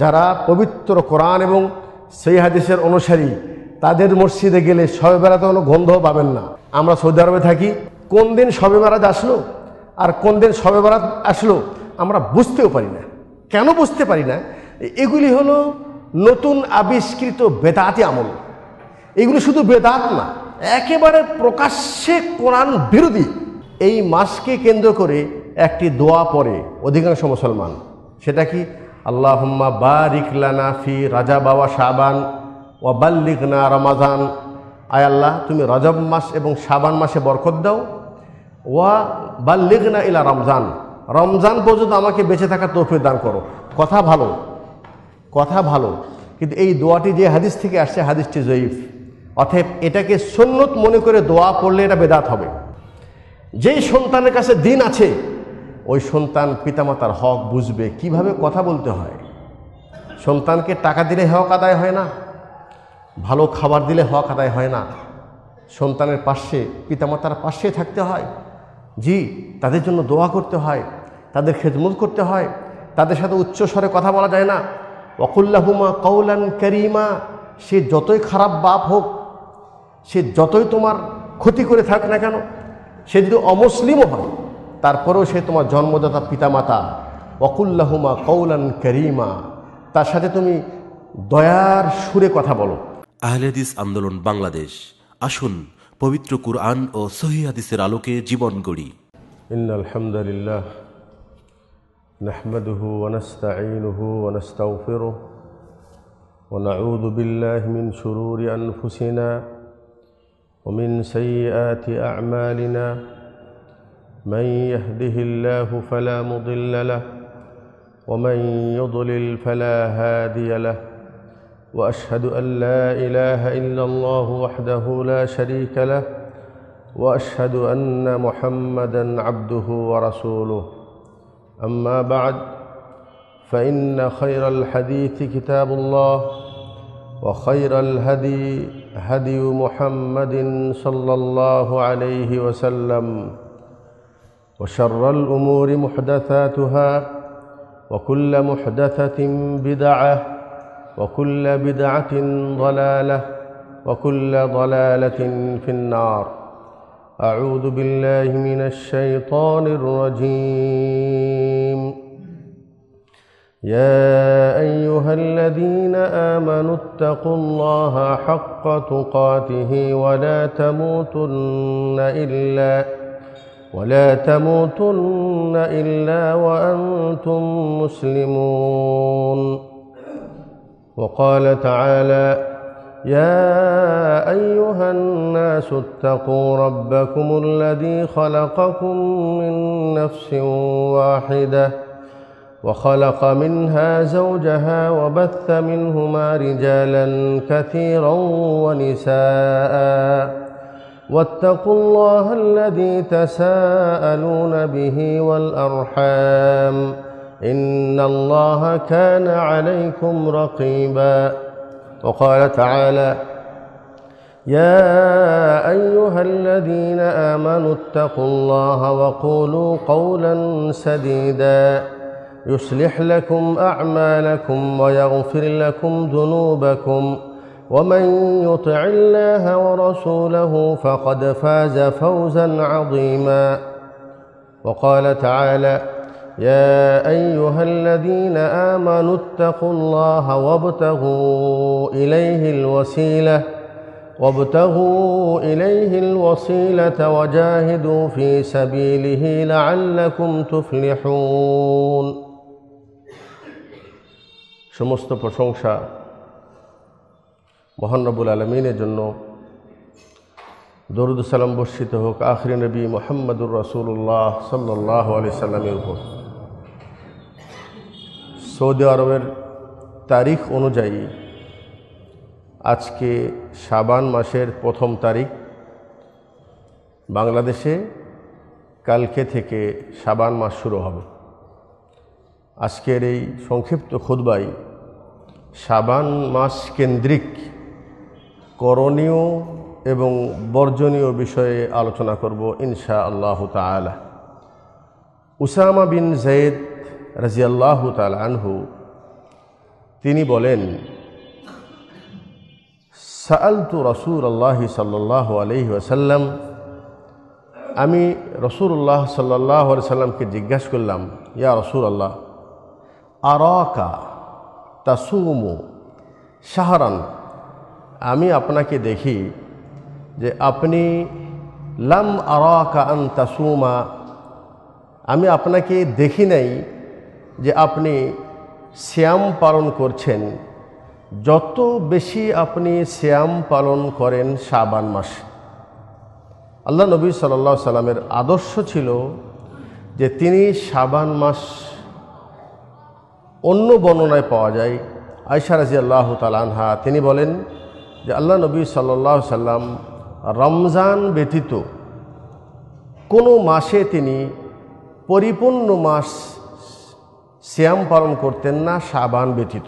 যারা পবিত্র কোরআন এবং সেই হাদিসের অনুসারী তাদের মসজিদে গেলে শবে বেড়াতে কোনো গন্ধ পাবেন না আমরা সৌদি আরবে থাকি কোন দিন শবে বেড়াত আসলো আর কোন দিন সবে বেড়াত আসলো আমরা বুঝতেও পারি না কেন বুঝতে পারি না এগুলি হলো নতুন আবিষ্কৃত বেদাতি আমল এগুলি শুধু বেদাত না একেবারে প্রকাশ্যে কোরআন বিরোধী এই মাসকে কেন্দ্র করে একটি দোয়া পড়ে অধিকাংশ মুসলমান সেটা কি আল্লাহম্মা বা লানা ফি রাজা বাবা শাবান ওয়াবাল্লিক না রমাজান আয় আল্লাহ তুমি রজব মাস এবং শাবান মাসে বরকত দাও ওয়া বাল্লিক ইলা রমজান রমজান পর্যন্ত আমাকে বেঁচে থাকার তোফে দান করো কথা ভালো কথা ভালো কিন্তু এই দোয়াটি যে হাদিস থেকে আসছে হাদিসটি জয়ীফ অথব এটাকে সন্ন্যত মনে করে দোয়া পড়লে এটা বেদাত হবে যেই সন্তানের কাছে দিন আছে ওই সন্তান পিতামাতার হক বুঝবে কিভাবে কথা বলতে হয় সন্তানকে টাকা দিলে হক আদায় হয় না ভালো খাবার দিলে হক আদায় হয় না সন্তানের পাশে পিতামাতার পাশে থাকতে হয় জি তাদের জন্য দোয়া করতে হয় তাদের খেদমত করতে হয় তাদের সাথে উচ্চস্বরে কথা বলা যায় না অকুল্লাহুমা কৌলান করিমা সে যতই খারাপ বাপ হোক সে যতই তোমার ক্ষতি করে থাক না কেন সে যদি অমুসলিমও হয় তারপরেও সে তোমার জন্মদাতা পিতামাতা অকুল্লাহুমা কৌলান করিমা তার সাথে তুমি দয়ার সুরে কথা বলো আহলেদিস আন্দোলন বাংলাদেশ আসুন পবিত্র কুরআন ও সহিদিসের আলোকে জীবন গড়ি আলহামদুলিল্লাহ نحمده ونستعينه ونستغفره ونعوذ بالله من شرور أنفسنا ومن سيئات أعمالنا من يهده الله فلا مضل له ومن يضلل فلا هادي له واشهد ان لا اله الا الله وحده لا شريك له واشهد ان محمدا عبده ورسوله اما بعد فان خير الحديث كتاب الله وخير الهدي هدي محمد صلى الله عليه وسلم وشر الأمور محدثاتها وكل محدثة بدعة وكل بدعة ضلالة وكل ضلالة في النار أعوذ بالله من الشيطان الرجيم يا أيها الذين آمنوا اتقوا الله حق تقاته ولا تموتن إلا ولا تموتن إلا وأنتم مسلمون وقال تعالى يا أيها الناس اتقوا ربكم الذي خلقكم من نفس واحدة وخلق منها زوجها وبث منهما رجالا كثيرا ونساءً واتقوا الله الذي تساءلون به والأرحام إن الله كان عليكم رقيبا وقال تعالى يا أيها الذين آمنوا اتقوا الله وقولوا قولا سديدا يصلح لكم أعمالكم ويغفر لكم ذنوبكم ومن يطع الله ورسوله فقد فاز فوزا عظيما وقال تعالى يا أيها الذين آمنوا اتقوا الله وابتغوا إليه الوسيلة وابتغوا إليه الوسيلة وجاهدوا في سبيله لعلكم تفلحون شمست প্রশংসা মহানবুল আলমিনের জন্য দরুদুসালাম বর্ষিত হোক আখরি নবী মোহাম্মদুর রসুল্লাহ সাল্লাহ আলি সাল্লামের উপর সৌদি আরবের তারিখ অনুযায়ী আজকে সাবান মাসের প্রথম তারিখ বাংলাদেশে কালকে থেকে সাবান মাস শুরু হবে আজকের এই সংক্ষিপ্ত খুদ্বাই সাবান মাস কেন্দ্রিক করণীয় এবং বর্জনীয় বিষয়ে আলোচনা করব ইনশা আল্লাহ তালা উসামা বিন জৈদ রাজিয়াল্লাহ তালহু আনহু তিনি বলেন সালতু রসুল আল্লাহ সাল্লাহ আলহি আসাল্লাম আমি আল্লাহ সাল্লাহ সাল্লামকে জিজ্ঞাসা করলাম ইয়া রসুল আল্লাহ তা তাসুমু সাহারান আমি আপনাকে দেখি যে আপনি লাম আর কান তাসুমা আমি আপনাকে দেখি নাই যে আপনি শ্যাম পালন করছেন যত বেশি আপনি শ্যাম পালন করেন শাবান মাসে আল্লাহ নবী সাল্লা সাল্লামের আদর্শ ছিল যে তিনি শাবান মাস অন্য বর্ণনায় পাওয়া যায় আয়সারাজি আল্লাহ তাল তিনি বলেন যে আল্লাহ নবী সাল্লা সাল্লাম রমজান ব্যতীত কোনো মাসে তিনি পরিপূর্ণ মাস শ্যাম পালন করতেন না সাবান ব্যতীত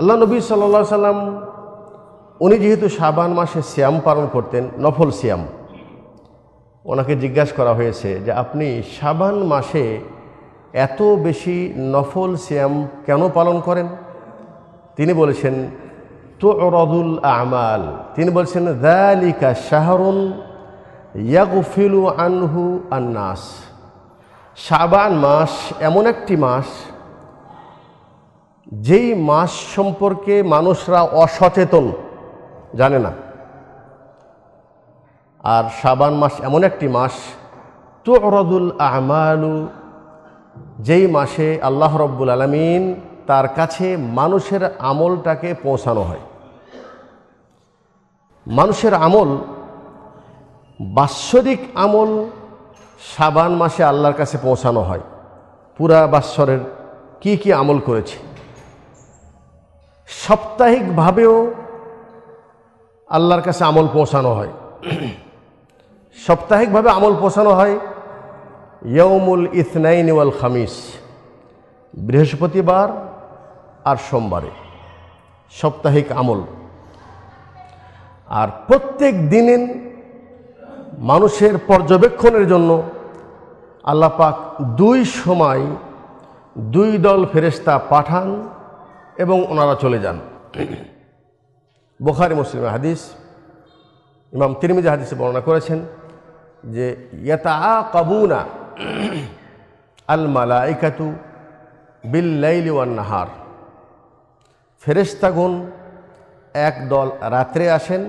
আল্লাহ নবী সাল্লা সাল্লাম উনি যেহেতু সাবান মাসে শ্যাম পালন করতেন নফল শ্যাম ওনাকে জিজ্ঞাসা করা হয়েছে যে আপনি সাবান মাসে এত বেশি নফল শ্যাম কেন পালন করেন তিনি বলেছেন তো রদুল আমাল তিনি বলছেন দ্যালিকা শাহরুন ইয়াগুফিলু আনহু আন্নাস সাবান মাস এমন একটি মাস যেই মাস সম্পর্কে মানুষরা অসচেতন জানে না আর সাবান মাস এমন একটি মাস তো রদুল আমালু যেই মাসে আল্লাহ রব্বুল আলমিন তার কাছে মানুষের আমলটাকে পৌঁছানো হয় মানুষের আমল বাৎসরিক আমল সাবান মাসে আল্লাহর কাছে পৌঁছানো হয় পুরা বাৎসরের কি কি আমল করেছে সাপ্তাহিকভাবেও আল্লাহর কাছে আমল পৌঁছানো হয় সাপ্তাহিকভাবে আমল পৌঁছানো হয় ইয়ৌমুল ইসনাইন খামিস বৃহস্পতিবার আর সোমবারে সাপ্তাহিক আমল আর প্রত্যেক দিনের মানুষের পর্যবেক্ষণের জন্য আল্লাপাক দুই সময় দুই দল ফেরেস্তা পাঠান এবং ওনারা চলে যান বোখারি মুসলিম হাদিস ইমাম তিরমিজা হাদিসে বর্ণনা করেছেন যে ইয়তা কাবুনা আল মালাইকাতু বিল্লাইলি ওয়ান নাহার ফেরেস্তাগুন এক দল রাত্রে আসেন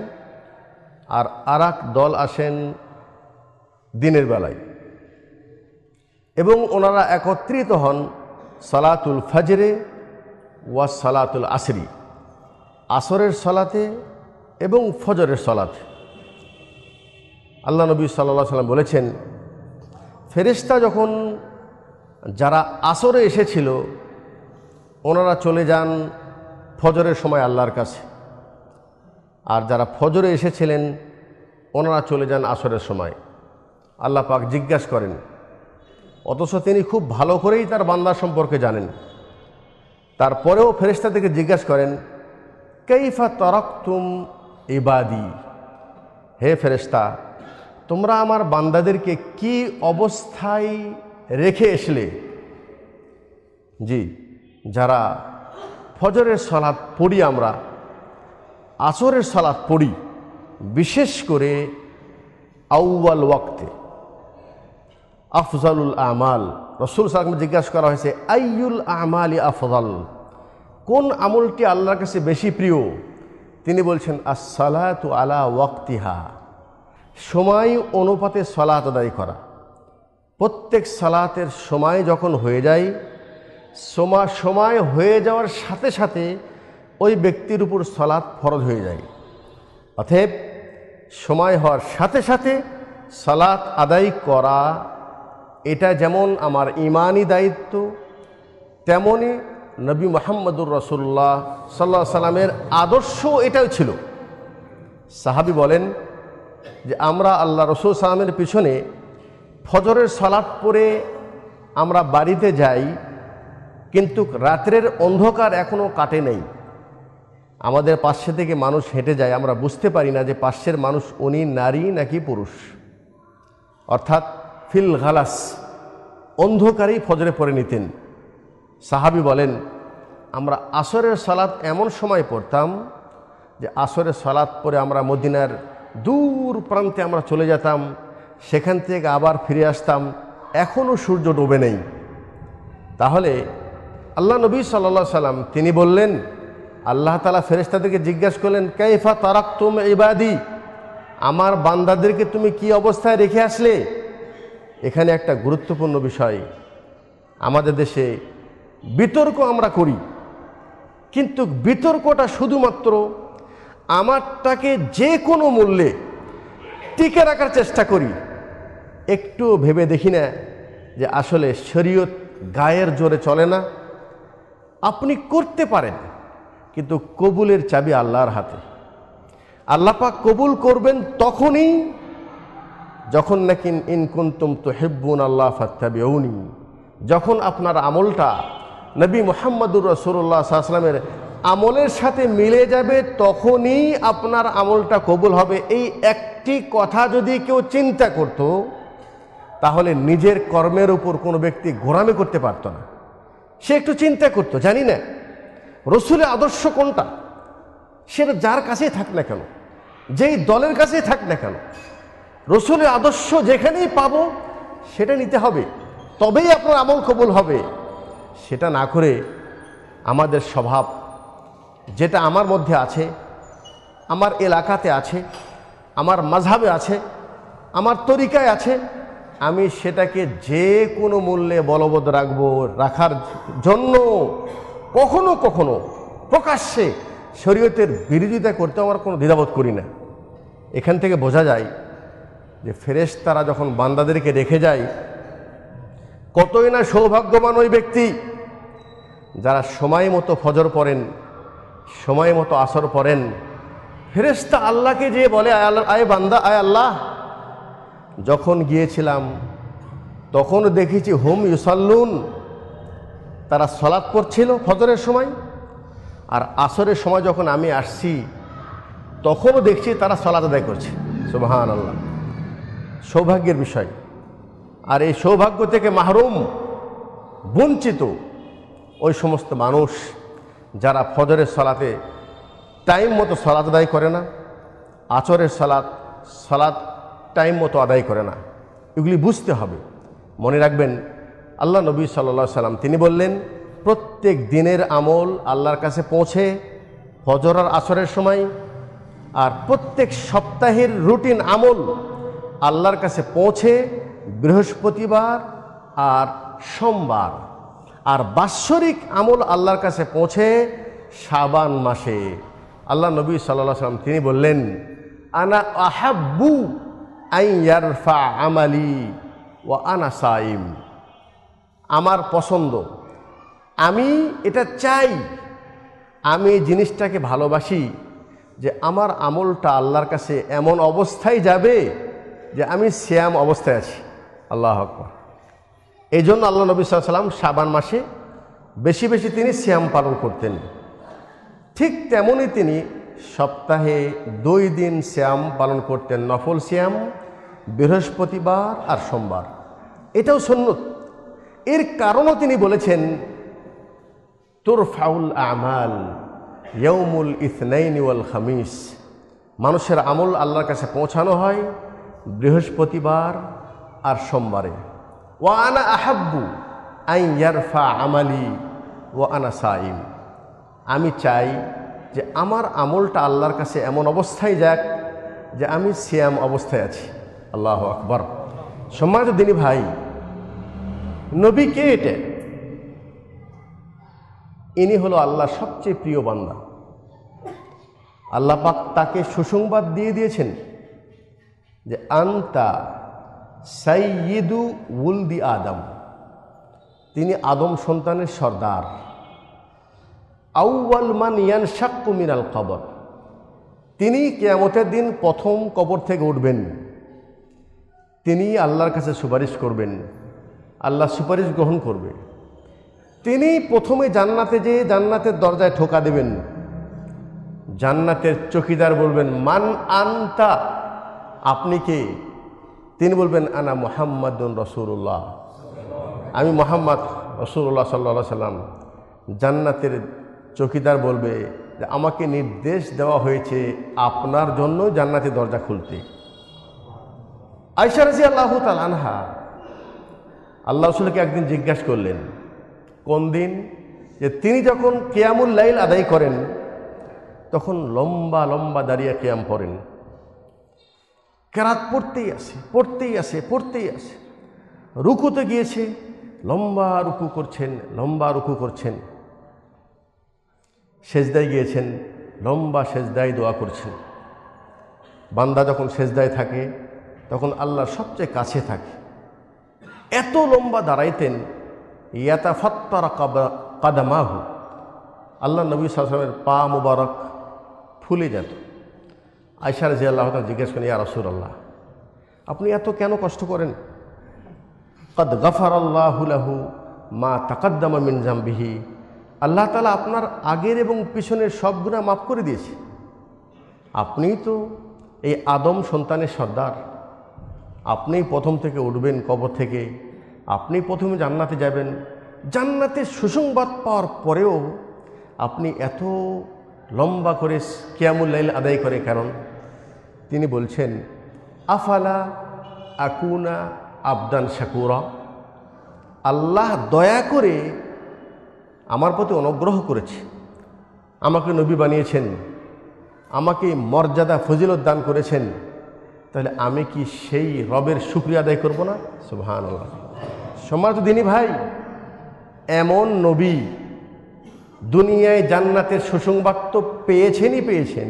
আর আর দল আসেন দিনের বেলায় এবং ওনারা একত্রিত হন সালাতুল ফজরে ওয়া সালাতুল আসরি আসরের সলাতে এবং ফজরের সলাতে আল্লাহ নবী সাল্লা সাল্লাম বলেছেন ফেরিস্তা যখন যারা আসরে এসেছিল ওনারা চলে যান ফজরের সময় আল্লাহর কাছে আর যারা ফজরে এসেছিলেন ওনারা চলে যান আসরের সময় আল্লাহ পাক জিজ্ঞাসা করেন অথচ তিনি খুব ভালো করেই তার বান্দা সম্পর্কে জানেন তারপরেও ফেরেস্তা থেকে জিজ্ঞাসা করেন কেইফা তরকতুম ইবাদি হে ফেরেস্তা তোমরা আমার বান্দাদেরকে কি অবস্থায় রেখে এসলে জি যারা ফজরের সালাদ পড়ি আমরা আসরের সালাদ পড়ি বিশেষ করে আউ্বাল ওয়াক্তে আফজালুল আমাল রসুল সালাম জিজ্ঞাসা করা হয়েছে আইউল আমাল আফজাল কোন আমলটি আল্লাহর কাছে বেশি প্রিয় তিনি বলছেন আসসালাত আলা ওয়াক্তিহা সময় অনুপাতে সালাত আদায় করা প্রত্যেক সালাতের সময় যখন হয়ে যায় সময় সময় হয়ে যাওয়ার সাথে সাথে ওই ব্যক্তির উপর সলাৎ ফরজ হয়ে যায় অতএব সময় হওয়ার সাথে সাথে সালাত আদায় করা এটা যেমন আমার ইমানই দায়িত্ব তেমনই নবী মোহাম্মদুর রসুল্লাহ সাল্লা সাল্লামের আদর্শ এটাও ছিল সাহাবি বলেন যে আমরা আল্লাহ রসুল সালামের পিছনে ফজরের সলাৎ পরে আমরা বাড়িতে যাই কিন্তু রাত্রের অন্ধকার এখনও কাটে নেই আমাদের পাশে থেকে মানুষ হেঁটে যায় আমরা বুঝতে পারি না যে পাশের মানুষ উনি নারী নাকি পুরুষ অর্থাৎ ফিল ঘালাস অন্ধকারেই ফজরে পড়ে নিতেন সাহাবি বলেন আমরা আসরের সালাত এমন সময় পড়তাম যে আসরের সালাত পরে আমরা মদিনার দূর প্রান্তে আমরা চলে যেতাম সেখান থেকে আবার ফিরে আসতাম এখনও সূর্য ডোবে নেই তাহলে আল্লাহ নবী সাল্লা সাল্লাম তিনি বললেন আল্লাহ তালা ফেরেস্তাদেরকে জিজ্ঞাসা করলেন কাইফা তারাক তুম ইবাদি আমার বান্দাদেরকে তুমি কি অবস্থায় রেখে আসলে এখানে একটা গুরুত্বপূর্ণ বিষয় আমাদের দেশে বিতর্ক আমরা করি কিন্তু বিতর্কটা শুধুমাত্র আমারটাকে যে কোনো মূল্যে টিকে রাখার চেষ্টা করি একটু ভেবে দেখি না যে আসলে শরীয়ত গায়ের জোরে চলে না আপনি করতে পারেন কিন্তু কবুলের চাবি আল্লাহর হাতে আল্লাপাক কবুল করবেন তখনই যখন নাকি ইনকুন্তম তো হেব্বুন আল্লাহ ফাত্তাবিউনি যখন আপনার আমলটা নবী মোহাম্মদুর রসুল্লাহ সাহসালামের আমলের সাথে মিলে যাবে তখনই আপনার আমলটা কবুল হবে এই একটি কথা যদি কেউ চিন্তা করত তাহলে নিজের কর্মের উপর কোনো ব্যক্তি ঘোরামি করতে পারত না সে একটু চিন্তা করতো জানি না রসুলের আদর্শ কোনটা সেটা যার কাছেই থাক না কেন যেই দলের কাছেই থাক না কেন রসুলের আদর্শ যেখানেই পাব সেটা নিতে হবে তবেই আপনার আমল কবল হবে সেটা না করে আমাদের স্বভাব যেটা আমার মধ্যে আছে আমার এলাকাতে আছে আমার মাঝাবে আছে আমার তরিকায় আছে আমি সেটাকে যে কোনো মূল্যে বলবৎ রাখবো রাখার জন্য কখনো কখনো প্রকাশ্যে শরীয়তের বিরোধিতা করতে আমার কোনো দ্বিধাবোধ করি না এখান থেকে বোঝা যায় যে ফেরেশ তারা যখন বান্দাদেরকে রেখে যায় কতই না সৌভাগ্যবান ওই ব্যক্তি যারা সময় মতো ফজর পড়েন সময় মতো আসর পড়েন ফেরেস্তা আল্লাহকে যে বলে আয় আল্লাহ আয় বান্দা আয় আল্লাহ যখন গিয়েছিলাম তখন দেখেছি হোম ইউসাল্লুন তারা সলাপ করছিল ফজরের সময় আর আসরের সময় যখন আমি আসছি তখনও দেখছি তারা সলাৎ আদায় করছে সুবাহান আল্লাহ সৌভাগ্যের বিষয় আর এই সৌভাগ্য থেকে মাহরুম বঞ্চিত ওই সমস্ত মানুষ যারা ফজরের সলাতে টাইম মতো সলাদ আদায় করে না আচরের সলাৎ সলাৎ টাইম মতো আদায় করে না এগুলি বুঝতে হবে মনে রাখবেন আল্লাহ নবী সাল্লা সাল্লাম তিনি বললেন প্রত্যেক দিনের আমল আল্লাহর কাছে পৌঁছে ফজর আর আসরের সময় আর প্রত্যেক সপ্তাহের রুটিন আমল আল্লাহর কাছে পৌঁছে বৃহস্পতিবার আর সোমবার আর বাৎসরিক আমল আল্লাহর কাছে পৌঁছে সাবান মাসে আল্লাহ নবী সাল্লাহ সাল্লাম তিনি বললেন আনা আহাবু আমালি ও আনাসাইম আমার পছন্দ আমি এটা চাই আমি এই জিনিসটাকে ভালোবাসি যে আমার আমলটা আল্লাহর কাছে এমন অবস্থায় যাবে যে আমি শ্যাম অবস্থায় আছি আল্লাহ আকবর এই জন্য আল্লাহ নবী সাল্লাম সাবান মাসে বেশি বেশি তিনি শ্যাম পালন করতেন ঠিক তেমনই তিনি সপ্তাহে দুই দিন শ্যাম পালন করতেন নফল শ্যাম বৃহস্পতিবার আর সোমবার এটাও সন্ন্যত এর কারণও তিনি বলেছেন তোর ফাউল আমাল ইয়ৌমুল ইসনাইন ওয়াল খামিস মানুষের আমল আল্লাহর কাছে পৌঁছানো হয় বৃহস্পতিবার আর সোমবারে ও আনা আহাব্বু আই ইয়ারফা আমালি ও আনা সাইম আমি চাই যে আমার আমলটা আল্লাহর কাছে এমন অবস্থায় যাক যে আমি শ্যাম অবস্থায় আছি আল্লাহ আকবর সম্মানিত দিনী ভাই নবী কে এটা ইনি হলো আল্লাহ সবচেয়ে প্রিয় বান্দা আল্লাহ পাক তাকে সুসংবাদ দিয়ে দিয়েছেন যে আন্তা উল উলদি আদম তিনি আদম সন্তানের সর্দার আউ্বাল মান ইয়ান শাক্কু মিনাল কবর তিনি কেয়ামতের দিন প্রথম কবর থেকে উঠবেন তিনি আল্লাহর কাছে সুপারিশ করবেন আল্লাহ সুপারিশ গ্রহণ করবে তিনি প্রথমে জান্নাতে যেয়ে জান্নাতের দরজায় ঠোকা দেবেন জান্নাতের চকিদার বলবেন মান আনতা আপনি কে তিনি বলবেন আনা মোহাম্মদুন রসুল্লাহ আমি মোহাম্মদ রসুল্লাহ সাল্লা সাল্লাম জান্নাতের চকিদার বলবে যে আমাকে নির্দেশ দেওয়া হয়েছে আপনার জন্য জান্নাতের দরজা খুলতে আইসা রাজি আল্লাহ তাল আনহা আল্লাহ রসুলকে একদিন জিজ্ঞাসা করলেন কোন দিন যে তিনি যখন কেয়ামুল লাইল আদায় করেন তখন লম্বা লম্বা দাঁড়িয়ে কেয়াম পড়েন কেরাত পড়তেই আসে পড়তেই আসে পড়তেই আসে রুকুতে গিয়েছে লম্বা রুকু করছেন লম্বা রুকু করছেন সেজদায় গিয়েছেন লম্বা সেজদায় দোয়া করছেন বান্দা যখন সেজদায় থাকে তখন আল্লাহ সবচেয়ে কাছে থাকে এত লম্বা দাঁড়াইতেন ইয়াতা ফত্তারা কাদামাহু আল্লাহ নবী সালামের পা মুবারক ফুলে যেত আয়সার জিয়া আল্লাহ জিজ্ঞেস করেন ইয়া রসুল আল্লাহ আপনি এত কেন কষ্ট করেন কদ গফার আল্লাহুলাহু মা তাকাদ্দামা মিনজাম বিহি আল্লাহ তালা আপনার আগের এবং পিছনের সব গুণা মাফ করে দিয়েছে আপনি তো এই আদম সন্তানের সর্দার আপনিই প্রথম থেকে উঠবেন কবর থেকে আপনি প্রথমে জান্নাতে যাবেন জান্নাতের সুসংবাদ পাওয়ার পরেও আপনি এত লম্বা করে কিয়ামুল লাইল আদায় করে কারণ তিনি বলছেন আফালা আকুনা আবদান শাকুরা আল্লাহ দয়া করে আমার প্রতি অনুগ্রহ করেছে আমাকে নবী বানিয়েছেন আমাকে মর্যাদা ফজিলত দান করেছেন তাহলে আমি কি সেই রবের সুক্রিয়া আদায় করবো না সুহান আল্লাহ সম্মানিত দিনী ভাই এমন নবী দুনিয়ায় জান্নাতের সুসংবাদ তো পেয়েছেনই পেয়েছেন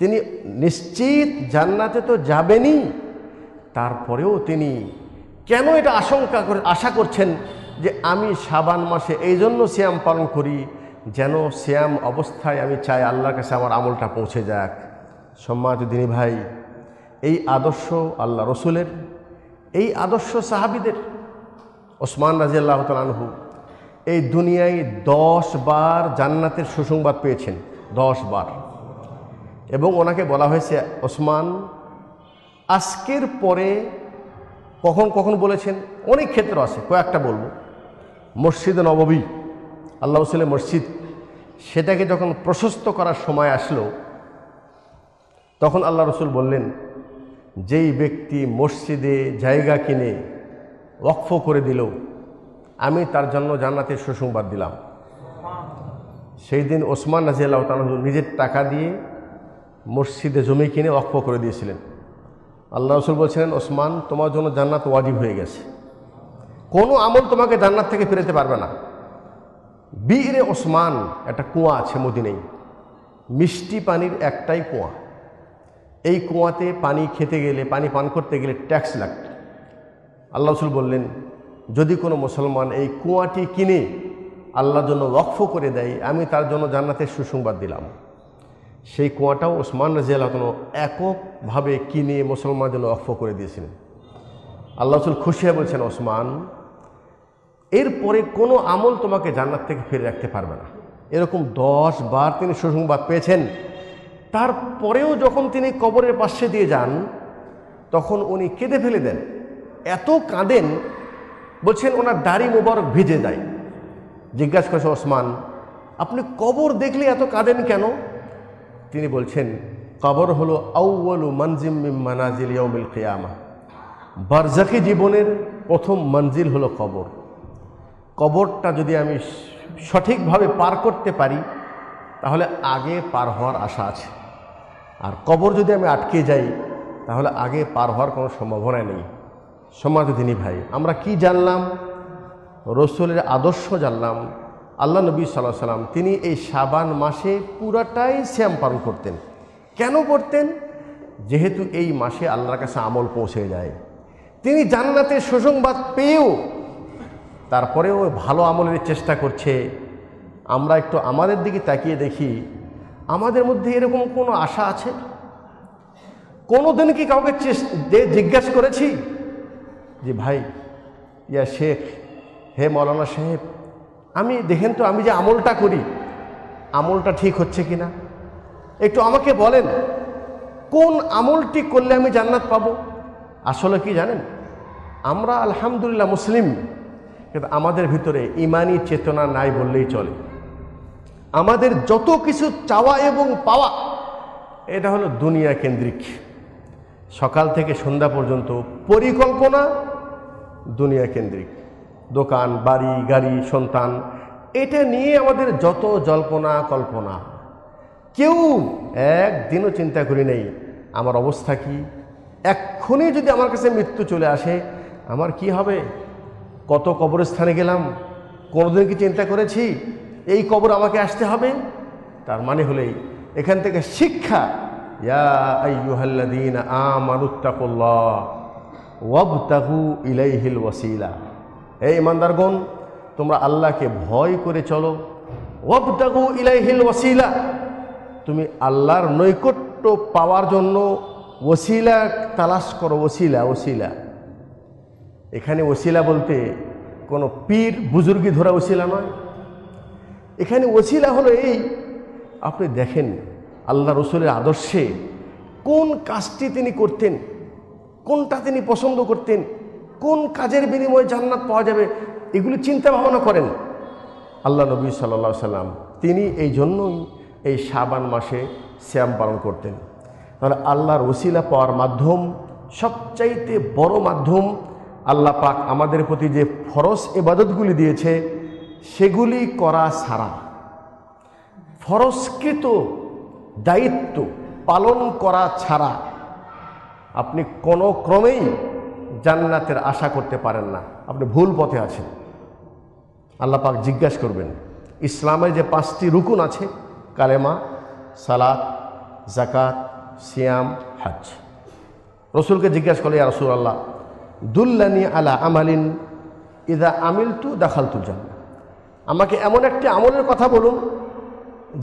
তিনি নিশ্চিত জান্নাতে তো যাবেনই তারপরেও তিনি কেন এটা আশঙ্কা করে আশা করছেন যে আমি সাবান মাসে এই জন্য শ্যাম পালন করি যেন শ্যাম অবস্থায় আমি চাই আল্লাহর কাছে আমার আমলটা পৌঁছে যাক সম্মানিত দিনী ভাই এই আদর্শ আল্লাহ রসুলের এই আদর্শ সাহাবিদের ওসমান আল্লাহ তালহু এই দুনিয়ায় দশ বার জান্নাতের সুসংবাদ পেয়েছেন দশ বার এবং ওনাকে বলা হয়েছে ওসমান আজকের পরে কখন কখন বলেছেন অনেক ক্ষেত্র আছে কয়েকটা বলবো মসজিদ নববী আল্লাহ রসুলের মসজিদ সেটাকে যখন প্রশস্ত করার সময় আসলো তখন আল্লাহ রসুল বললেন যেই ব্যক্তি মসজিদে জায়গা কিনে লক্ষ্য করে দিল আমি তার জন্য জান্নাতের সুসংবাদ দিলাম সেই দিন ওসমান নাজিয়াল্লাহ তালু নিজের টাকা দিয়ে মসজিদে জমি কিনে ওয়াকফ করে দিয়েছিলেন আল্লাহ রসুল বলছিলেন ওসমান তোমার জন্য জান্নাত ওয়াজিব হয়ে গেছে কোনো আমল তোমাকে জান্নাত থেকে ফেরাতে পারবে না বীরে ওসমান একটা কুয়া আছে মোদিনেই মিষ্টি পানির একটাই কুয়া এই কুয়াতে পানি খেতে গেলে পানি পান করতে গেলে ট্যাক্স লাগত আল্লাহ রসুল বললেন যদি কোনো মুসলমান এই কুয়াটি কিনে আল্লাহর জন্য লক্ষ্য করে দেয় আমি তার জন্য জান্নাতের সুসংবাদ দিলাম সেই কুয়াটাও ওসমান কোনো এককভাবে কিনে মুসলমানের জন্য লক্ষ্য করে দিয়েছিলেন আল্লাহ রসুল খুশিয়া বলছেন ওসমান এরপরে কোনো আমল তোমাকে জান্নাত থেকে ফিরে রাখতে পারবে না এরকম দশ বার তিনি সুসংবাদ পেয়েছেন তারপরেও যখন তিনি কবরের পাশে দিয়ে যান তখন উনি কেঁদে ফেলে দেন এত কাঁদেন বলছেন ওনার দাড়ি মোবারক ভিজে যায় জিজ্ঞাসা করছে ওসমান আপনি কবর দেখলে এত কাঁদেন কেন তিনি বলছেন কবর হলো আউ্বল মঞ্জিম মানাজিল ইয়মিল কেয়ামা বারজাকি জীবনের প্রথম মঞ্জিল হলো কবর কবরটা যদি আমি সঠিকভাবে পার করতে পারি তাহলে আগে পার হওয়ার আশা আছে আর কবর যদি আমি আটকে যাই তাহলে আগে পার হওয়ার কোনো সম্ভাবনা নেই সম্মানিত তিনি ভাই আমরা কি জানলাম রসুলের আদর্শ জানলাম আল্লাহ নবী সাল্লাহ সাল্লাম তিনি এই সাবান মাসে পুরাটাই শ্যাম পালন করতেন কেন করতেন যেহেতু এই মাসে আল্লাহর কাছে আমল পৌঁছে যায় তিনি জান্নাতে সুসংবাদ পেয়েও তারপরেও ভালো আমলের চেষ্টা করছে আমরা একটু আমাদের দিকে তাকিয়ে দেখি আমাদের মধ্যে এরকম কোনো আশা আছে কোনো দিন কি কাউকে জিজ্ঞেস করেছি যে ভাই ইয়া শেখ হে মৌলানা সাহেব আমি দেখেন তো আমি যে আমলটা করি আমলটা ঠিক হচ্ছে কি না একটু আমাকে বলেন কোন আমলটি করলে আমি জান্নাত পাব আসলে কি জানেন আমরা আলহামদুলিল্লাহ মুসলিম কিন্তু আমাদের ভিতরে ইমানি চেতনা নাই বললেই চলে আমাদের যত কিছু চাওয়া এবং পাওয়া এটা হলো দুনিয়া কেন্দ্রিক সকাল থেকে সন্ধ্যা পর্যন্ত পরিকল্পনা দুনিয়া কেন্দ্রিক দোকান বাড়ি গাড়ি সন্তান এটা নিয়ে আমাদের যত জল্পনা কল্পনা কেউ একদিনও চিন্তা করি নেই আমার অবস্থা কি এক্ষুনি যদি আমার কাছে মৃত্যু চলে আসে আমার কি হবে কত কবরস্থানে গেলাম কোনোদিন কি চিন্তা করেছি এই কবর আমাকে আসতে হবে তার মানে হলেই এখান থেকে শিক্ষা ইয়াহ্লাদিন আমানুত্তাকুল্লাহ ওয়াবতাহু ইলাইহিল ওয়াসিলা এই ইমানদারগণ তোমরা আল্লাহকে ভয় করে চলো ওয়াবতাহু ইলাইহিল ওসিলা তুমি আল্লাহর নৈকট্য পাওয়ার জন্য ওসিলা তালাশ করো ওসিলা ওসিলা এখানে ওসিলা বলতে কোনো পীর বুজুর্গি ধরা ওসিলা নয় এখানে ওসিলা হলো এই আপনি দেখেন আল্লাহ রসুলের আদর্শে কোন কাজটি তিনি করতেন কোনটা তিনি পছন্দ করতেন কোন কাজের বিনিময়ে জান্নাত পাওয়া যাবে এগুলি চিন্তা ভাবনা করেন আল্লাহ নবী সাল্লা সাল্লাম তিনি এই জন্যই এই সাবান মাসে শ্যাম পালন করতেন তাহলে আল্লাহর ওসিলা পাওয়ার মাধ্যম সবচাইতে বড় মাধ্যম আল্লাহ পাক আমাদের প্রতি যে ফরস এবাদতগুলি দিয়েছে সেগুলি করা ছাড়া ফরস্কৃত দায়িত্ব পালন করা ছাড়া আপনি কোনো ক্রমেই জান্নাতের আশা করতে পারেন না আপনি ভুল পথে আছেন আল্লাহ পাক জিজ্ঞাসা করবেন ইসলামের যে পাঁচটি রুকুন আছে কালেমা সালাত জাকাত সিয়াম হাজ রসুলকে জিজ্ঞাসা করলে রসুল আল্লাহ দুল্লানি আলা আমালিন ইদা আমিল তু দেখাল জান আমাকে এমন একটি আমলের কথা বলুন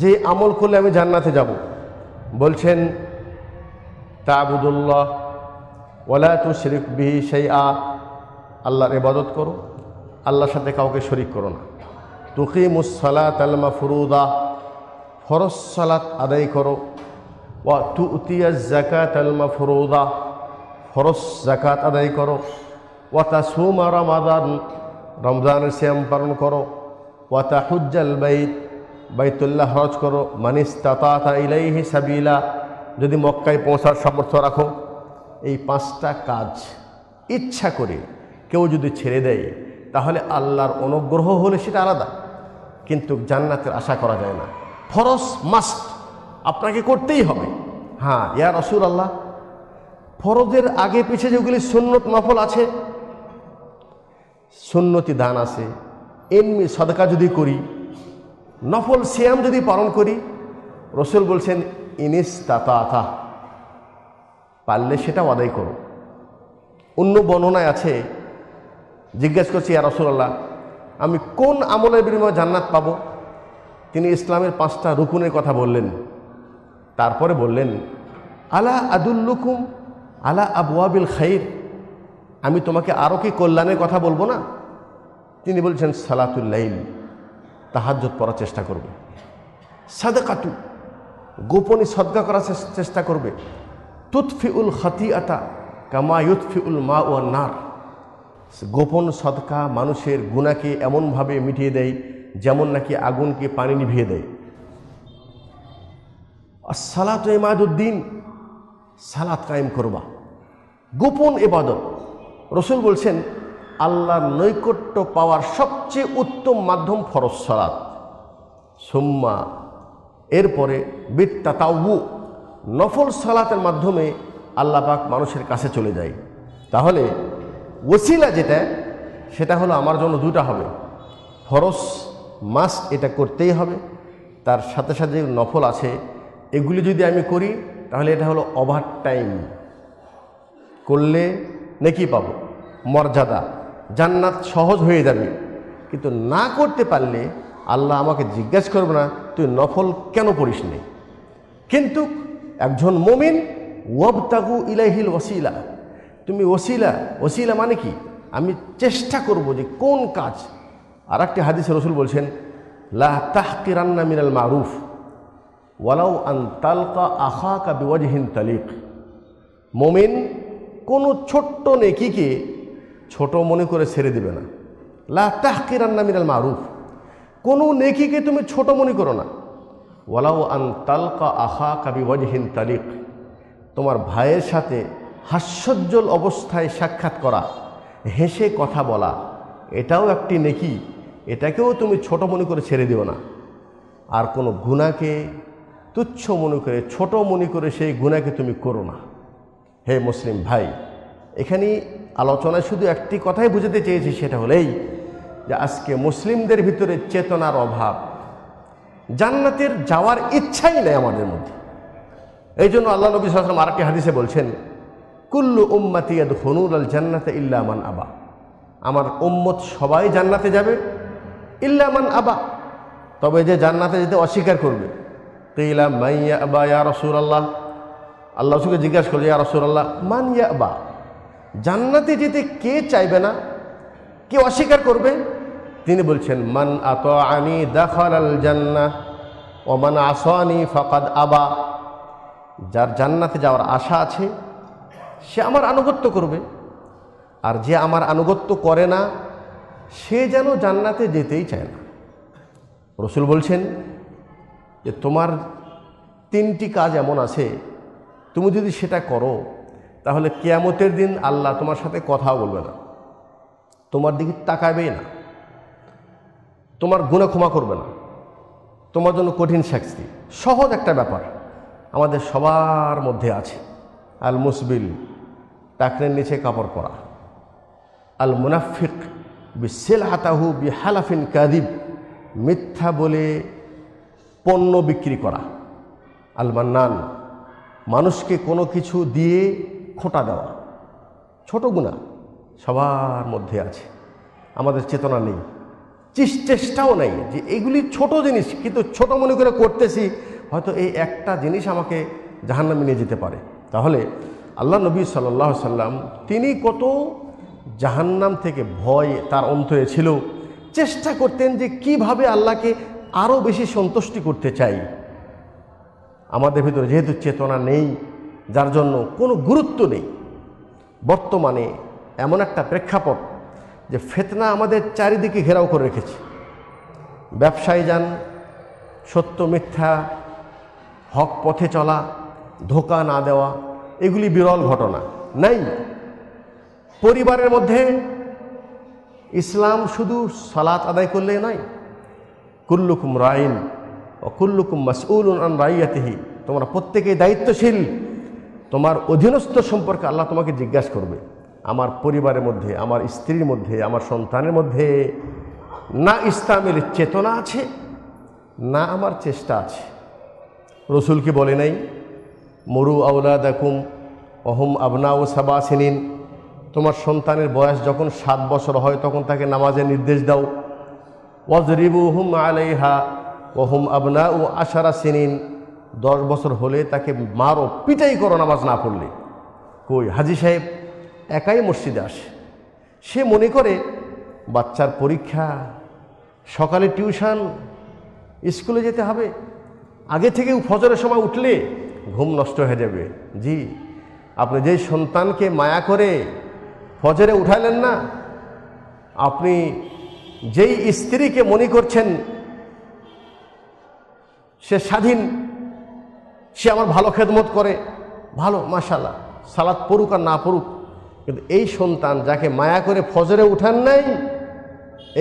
যে আমল করলে আমি জান্নাতে যাব বলছেন তাবুদুল্লাহ ওলা তু শরিক বিহি সেই আ আল্লাহর ইবাদত করো আল্লাহর সাথে কাউকে শরিক করো না তুকি মুসালাত আলমা ফুরুদা ফরজ সালাত আদায় করো ও তু উতিয়া জাকাত আলমা ফুরুদা ফরজ জাকাত আদায় করো ওয়া সুমা রমাদান রমজানের শ্যাম পালন করো ওয়াতাহুজ্জাল বাইত বাইতুল্লাহ হরজ করো মানিস তাতা ইলাইহি সাবিলা যদি মক্কায় পৌঁছার সামর্থ্য রাখো এই পাঁচটা কাজ ইচ্ছা করে কেউ যদি ছেড়ে দেয় তাহলে আল্লাহর অনুগ্রহ হলে সেটা আলাদা কিন্তু জান্নাতের আশা করা যায় না ফরজ মাস্ট আপনাকে করতেই হবে হ্যাঁ ইয়ার রসুল আল্লাহ ফরজের আগে পিছিয়ে যেগুলি সুন্নত নফল আছে সুন্নতি দান আছে এমনি সদকা যদি করি নফল শ্যাম যদি পালন করি রসুল বলছেন ইনিস তাতা পারলে সেটা আদায় করো অন্য বর্ণনায় আছে জিজ্ঞেস করছি আর রসুল্লাহ আমি কোন আমলের বিনিময়ে জান্নাত পাব তিনি ইসলামের পাঁচটা রুকুনের কথা বললেন তারপরে বললেন আলা আদুল্লুকুম আলা আবিল খাইর আমি তোমাকে আরও কি কল্যাণের কথা বলবো না তিনি বলছেন সালাতুল্লাইল তাহাজ্জত পড়ার চেষ্টা করবে সাদাকাতু গোপনে সদ্গা করার চেষ্টা করবে উল খাতি আতা কামা উল মা ও নার গোপন সদকা মানুষের গুণাকে এমনভাবে মিটিয়ে দেয় যেমন নাকি আগুনকে পানি নিভিয়ে দেয় আর সালাত এমাদুদ্দিন সালাত কায়েম করবা গোপন এবাদত রসুল বলছেন আল্লাহর নৈকট্য পাওয়ার সবচেয়ে উত্তম মাধ্যম ফরজ সোম্মা এরপরে এরপরে তাউ নফল সালাতের মাধ্যমে আল্লাহ পাক মানুষের কাছে চলে যায় তাহলে ওসিলা যেটা সেটা হলো আমার জন্য দুটা হবে ফরস মাস এটা করতেই হবে তার সাথে সাথে নফল আছে এগুলি যদি আমি করি তাহলে এটা হলো ওভার টাইম করলে নেকি পাবো মর্যাদা জান্নাত সহজ হয়ে যাবে কিন্তু না করতে পারলে আল্লাহ আমাকে জিজ্ঞাসা করবে না তুই নফল কেন করিস নি কিন্তু একজন মোমিন ওয়াবতাগু ইলাইহিল ওসিলা তুমি ওসিলা ওসিলা মানে কি আমি চেষ্টা করব যে কোন কাজ আর একটি হাদিসে রসুল বলছেন লাহ রান্না মিনাল মারুফ ওয়ালাউ আন তালকা আখা কা বিওয়াজহীন তালিক মমিন কোনো ছোট্ট নেকিকে ছোট মনে করে ছেড়ে দিবে না লা তাহকির আন্না মিনাল মারুফ কোনো নেকিকে তুমি ছোট মনে করো না ওয়ালাউ আন তালকা আহা কাবি ওয়াজহিন তালিক তোমার ভাইয়ের সাথে হাস্যজ্জ্বল অবস্থায় সাক্ষাৎ করা হেসে কথা বলা এটাও একটি নেকি এটাকেও তুমি ছোট মনে করে ছেড়ে দিও না আর কোনো গুণাকে তুচ্ছ মনে করে ছোট মনে করে সেই গুণাকে তুমি করো না হে মুসলিম ভাই এখানে আলোচনায় শুধু একটি কথাই বুঝাতে চেয়েছি সেটা হলেই যে আজকে মুসলিমদের ভিতরে চেতনার অভাব জান্নাতের যাওয়ার ইচ্ছাই নেই আমাদের মধ্যে এই জন্য আল্লাহ নবী সালাম আরেকটি হাদিসে বলছেন কুল্লু উম্মাতিয়াদ হনুর আল জান্নাতে ইল্লামান আবা আমার উম্মত সবাই জান্নাতে যাবে ইল্লামান আবা তবে যে জান্নাতে যেতে অস্বীকার করবে কেইলা মাইয়া আবা ইয়া রসুল আল্লাহ আল্লাহ রসুলকে জিজ্ঞাসা করলে ইয়া রসুল আল্লাহ মান ইয়া আবা জান্নাতে যেতে কে চাইবে না কে অস্বীকার করবে তিনি বলছেন মান আত আনি দখল আল জান্না ও মান আসনি ফকাদ আবা যার জান্নাতে যাওয়ার আশা আছে সে আমার আনুগত্য করবে আর যে আমার আনুগত্য করে না সে যেন জান্নাতে যেতেই চায় না রসুল বলছেন যে তোমার তিনটি কাজ এমন আছে তুমি যদি সেটা করো তাহলে কেয়ামতের দিন আল্লাহ তোমার সাথে কথা বলবে না তোমার দিকে তাকাবেই না তোমার গুণে ক্ষমা করবে না তোমার জন্য কঠিন শাস্তি সহজ একটা ব্যাপার আমাদের সবার মধ্যে আছে আল মুসবিল টাকনের নিচে কাপড় পরা আল মুনাফিক সেল হাতাহু বিহালাফিন কাদিব মিথ্যা বলে পণ্য বিক্রি করা আল মান্নান মানুষকে কোনো কিছু দিয়ে খোঁটা দেওয়া ছোট গুণা সবার মধ্যে আছে আমাদের চেতনা নেই চেষ্টাও নেই যে এইগুলি ছোট জিনিস কিন্তু ছোট মনে করে করতেছি হয়তো এই একটা জিনিস আমাকে জাহান্নামে নিয়ে যেতে পারে তাহলে আল্লাহ নবী সাল্লাহ সাল্লাম তিনি কত জাহান্নাম থেকে ভয় তার অন্তরে ছিল চেষ্টা করতেন যে কিভাবে আল্লাহকে আরও বেশি সন্তুষ্টি করতে চাই আমাদের ভিতরে যেহেতু চেতনা নেই যার জন্য কোনো গুরুত্ব নেই বর্তমানে এমন একটা প্রেক্ষাপট যে ফেতনা আমাদের চারিদিকে ঘেরাও করে রেখেছে ব্যবসায় যান সত্য মিথ্যা হক পথে চলা ধোকা না দেওয়া এগুলি বিরল ঘটনা নাই পরিবারের মধ্যে ইসলাম শুধু সালাত আদায় করলে নয় কুল্লুকুম রাইন ও কুল্লুকুম মাসউল আন রাইয়াতিহি তোমরা প্রত্যেকেই দায়িত্বশীল তোমার অধীনস্থ সম্পর্কে আল্লাহ তোমাকে জিজ্ঞাসা করবে আমার পরিবারের মধ্যে আমার স্ত্রীর মধ্যে আমার সন্তানের মধ্যে না ইসলামের চেতনা আছে না আমার চেষ্টা আছে রসুল কি বলে নাই মরু আউলা দেখুম অহম আবনা ও সাবা সিনিন তোমার সন্তানের বয়স যখন সাত বছর হয় তখন তাকে নামাজের নির্দেশ দাও ওয়াজরিবু হুম আলাইহা ওহম আবনা ও আশারা সিনিন দশ বছর হলে তাকে মারো পিটাই করো নামাজ না পড়লে কই হাজি সাহেব একাই মসজিদে আসে সে মনে করে বাচ্চার পরীক্ষা সকালে টিউশন স্কুলে যেতে হবে আগে থেকে ফজরের সময় উঠলে ঘুম নষ্ট হয়ে যাবে জি আপনি যেই সন্তানকে মায়া করে ফজরে উঠালেন না আপনি যেই স্ত্রীকে মনে করছেন সে স্বাধীন সে আমার ভালো খেদমত করে ভালো মাশাল্লাহ সালাদ পড়ুক আর না পড়ুক কিন্তু এই সন্তান যাকে মায়া করে ফজরে উঠান নাই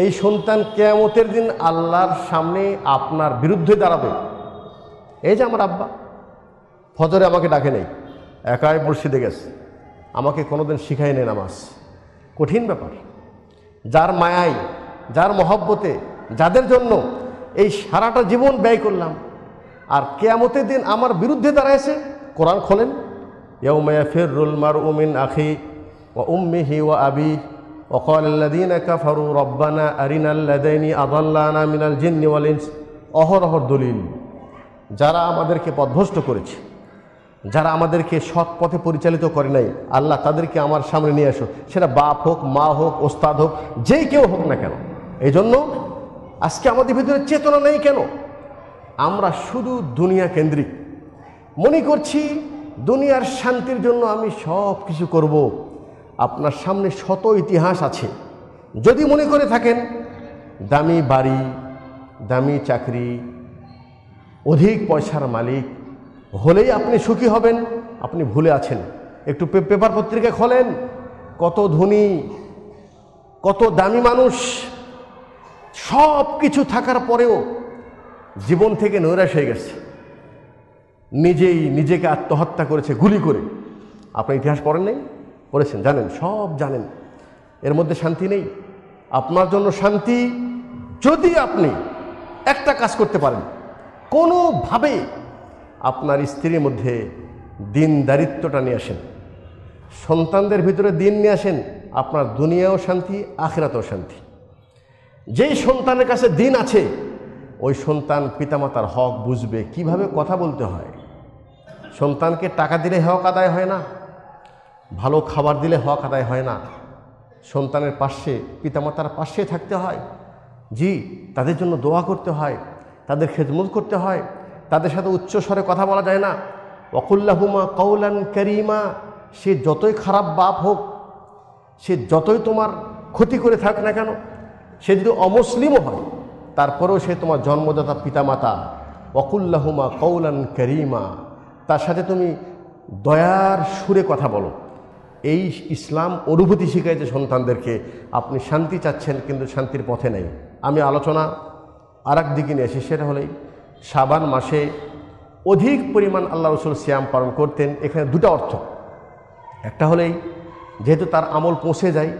এই সন্তান কেয়ামতের দিন আল্লাহর সামনে আপনার বিরুদ্ধে দাঁড়াবে এই যে আমার আব্বা ফজরে আমাকে ডাকে নেই একাই মসজিদে গেছে আমাকে কোনোদিন শিখায় নেই নামাজ কঠিন ব্যাপার যার মায়াই যার মহব্বতে যাদের জন্য এই সারাটা জীবন ব্যয় করলাম আর কেয়ামতের দিন আমার বিরুদ্ধে দাঁড়ায়ছে কোরআন খোলেন মায়া ফের রুলমার উমিন আখি ও উম্মি হি ও আবি وقال الذين রব্বানা ربنا أرنا الذين أضلانا من الجن والإنس অহরহ দলিল যারা আমাদেরকে পথভ্রষ্ট করেছে যারা আমাদেরকে সৎ পথে পরিচালিত করে নাই আল্লাহ তাদেরকে আমার সামনে নিয়ে আসো সেটা বাপ হোক মা হোক ওস্তাদ হোক যেই কেউ হোক না কেন এই জন্য আজকে আমাদের ভিতরে চেতনা নেই কেন আমরা শুধু দুনিয়া কেন্দ্রিক মনে করছি দুনিয়ার শান্তির জন্য আমি সব কিছু করব। আপনার সামনে শত ইতিহাস আছে যদি মনে করে থাকেন দামি বাড়ি দামি চাকরি অধিক পয়সার মালিক হলেই আপনি সুখী হবেন আপনি ভুলে আছেন একটু পেপার পত্রিকা খোলেন কত ধনী কত দামি মানুষ সব কিছু থাকার পরেও জীবন থেকে নৈরাশ হয়ে গেছে নিজেই নিজেকে আত্মহত্যা করেছে গুলি করে আপনি ইতিহাস পড়েন নাই পড়েছেন জানেন সব জানেন এর মধ্যে শান্তি নেই আপনার জন্য শান্তি যদি আপনি একটা কাজ করতে পারেন কোনোভাবে আপনার স্ত্রীর মধ্যে দিন দারিত্বটা নিয়ে আসেন সন্তানদের ভিতরে দিন নিয়ে আসেন আপনার দুনিয়াও শান্তি আখেরাতেও শান্তি যেই সন্তানের কাছে দিন আছে ওই সন্তান পিতামাতার হক বুঝবে কিভাবে কথা বলতে হয় সন্তানকে টাকা দিলে হক আদায় হয় না ভালো খাবার দিলে হক আদায় হয় না সন্তানের পাশে পিতামাতার পাশে থাকতে হয় জি তাদের জন্য দোয়া করতে হয় তাদের খেদমত করতে হয় তাদের সাথে উচ্চ স্বরে কথা বলা যায় না অকুল্লাহুমা কৌলান করিমা সে যতই খারাপ বাপ হোক সে যতই তোমার ক্ষতি করে থাক না কেন সে যদি অমুসলিমও হয় তারপরেও সে তোমার জন্মদাতা পিতামাতা অকুল্লাহুমা কৌলান করিমা তার সাথে তুমি দয়ার সুরে কথা বলো এই ইসলাম অনুভূতি শিখাইছে সন্তানদেরকে আপনি শান্তি চাচ্ছেন কিন্তু শান্তির পথে নেই আমি আলোচনা আর দিকে নিয়ে এসে সেটা হলেই সাবান মাসে অধিক পরিমাণ আল্লাহ রসুল শ্যাম পালন করতেন এখানে দুটা অর্থ একটা হলেই যেহেতু তার আমল পৌঁছে যায়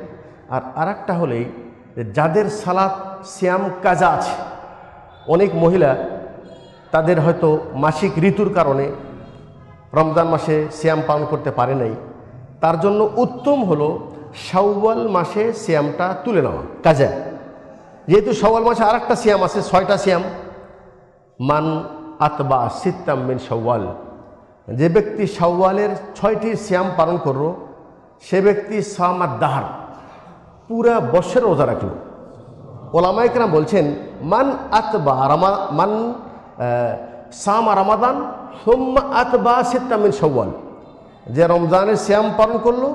আর আরেকটা হলেই যাদের সালাত শ্যাম কাজা আছে অনেক মহিলা তাদের হয়তো মাসিক ঋতুর কারণে রমজান মাসে শ্যাম পালন করতে পারে নাই তার জন্য উত্তম হলো শাওয়াল মাসে শ্যামটা তুলে নেওয়া কাজা যেহেতু সওয়াল মাসে আর একটা শ্যাম আছে ছয়টা শ্যাম মান আতবা সিত্তাম মিন সওয়াল যে ব্যক্তি সওয়ালের ছয়টি শ্যাম পালন করল সে ব্যক্তি সামার দাহার পুরা বর্ষের রোজা রাখল ওলামাইকরাম বলছেন মান বা রামা মান সাম রামাদান আত আতবা সিত্তামিন সওয়াল যে রমজানের শ্যাম পালন করলো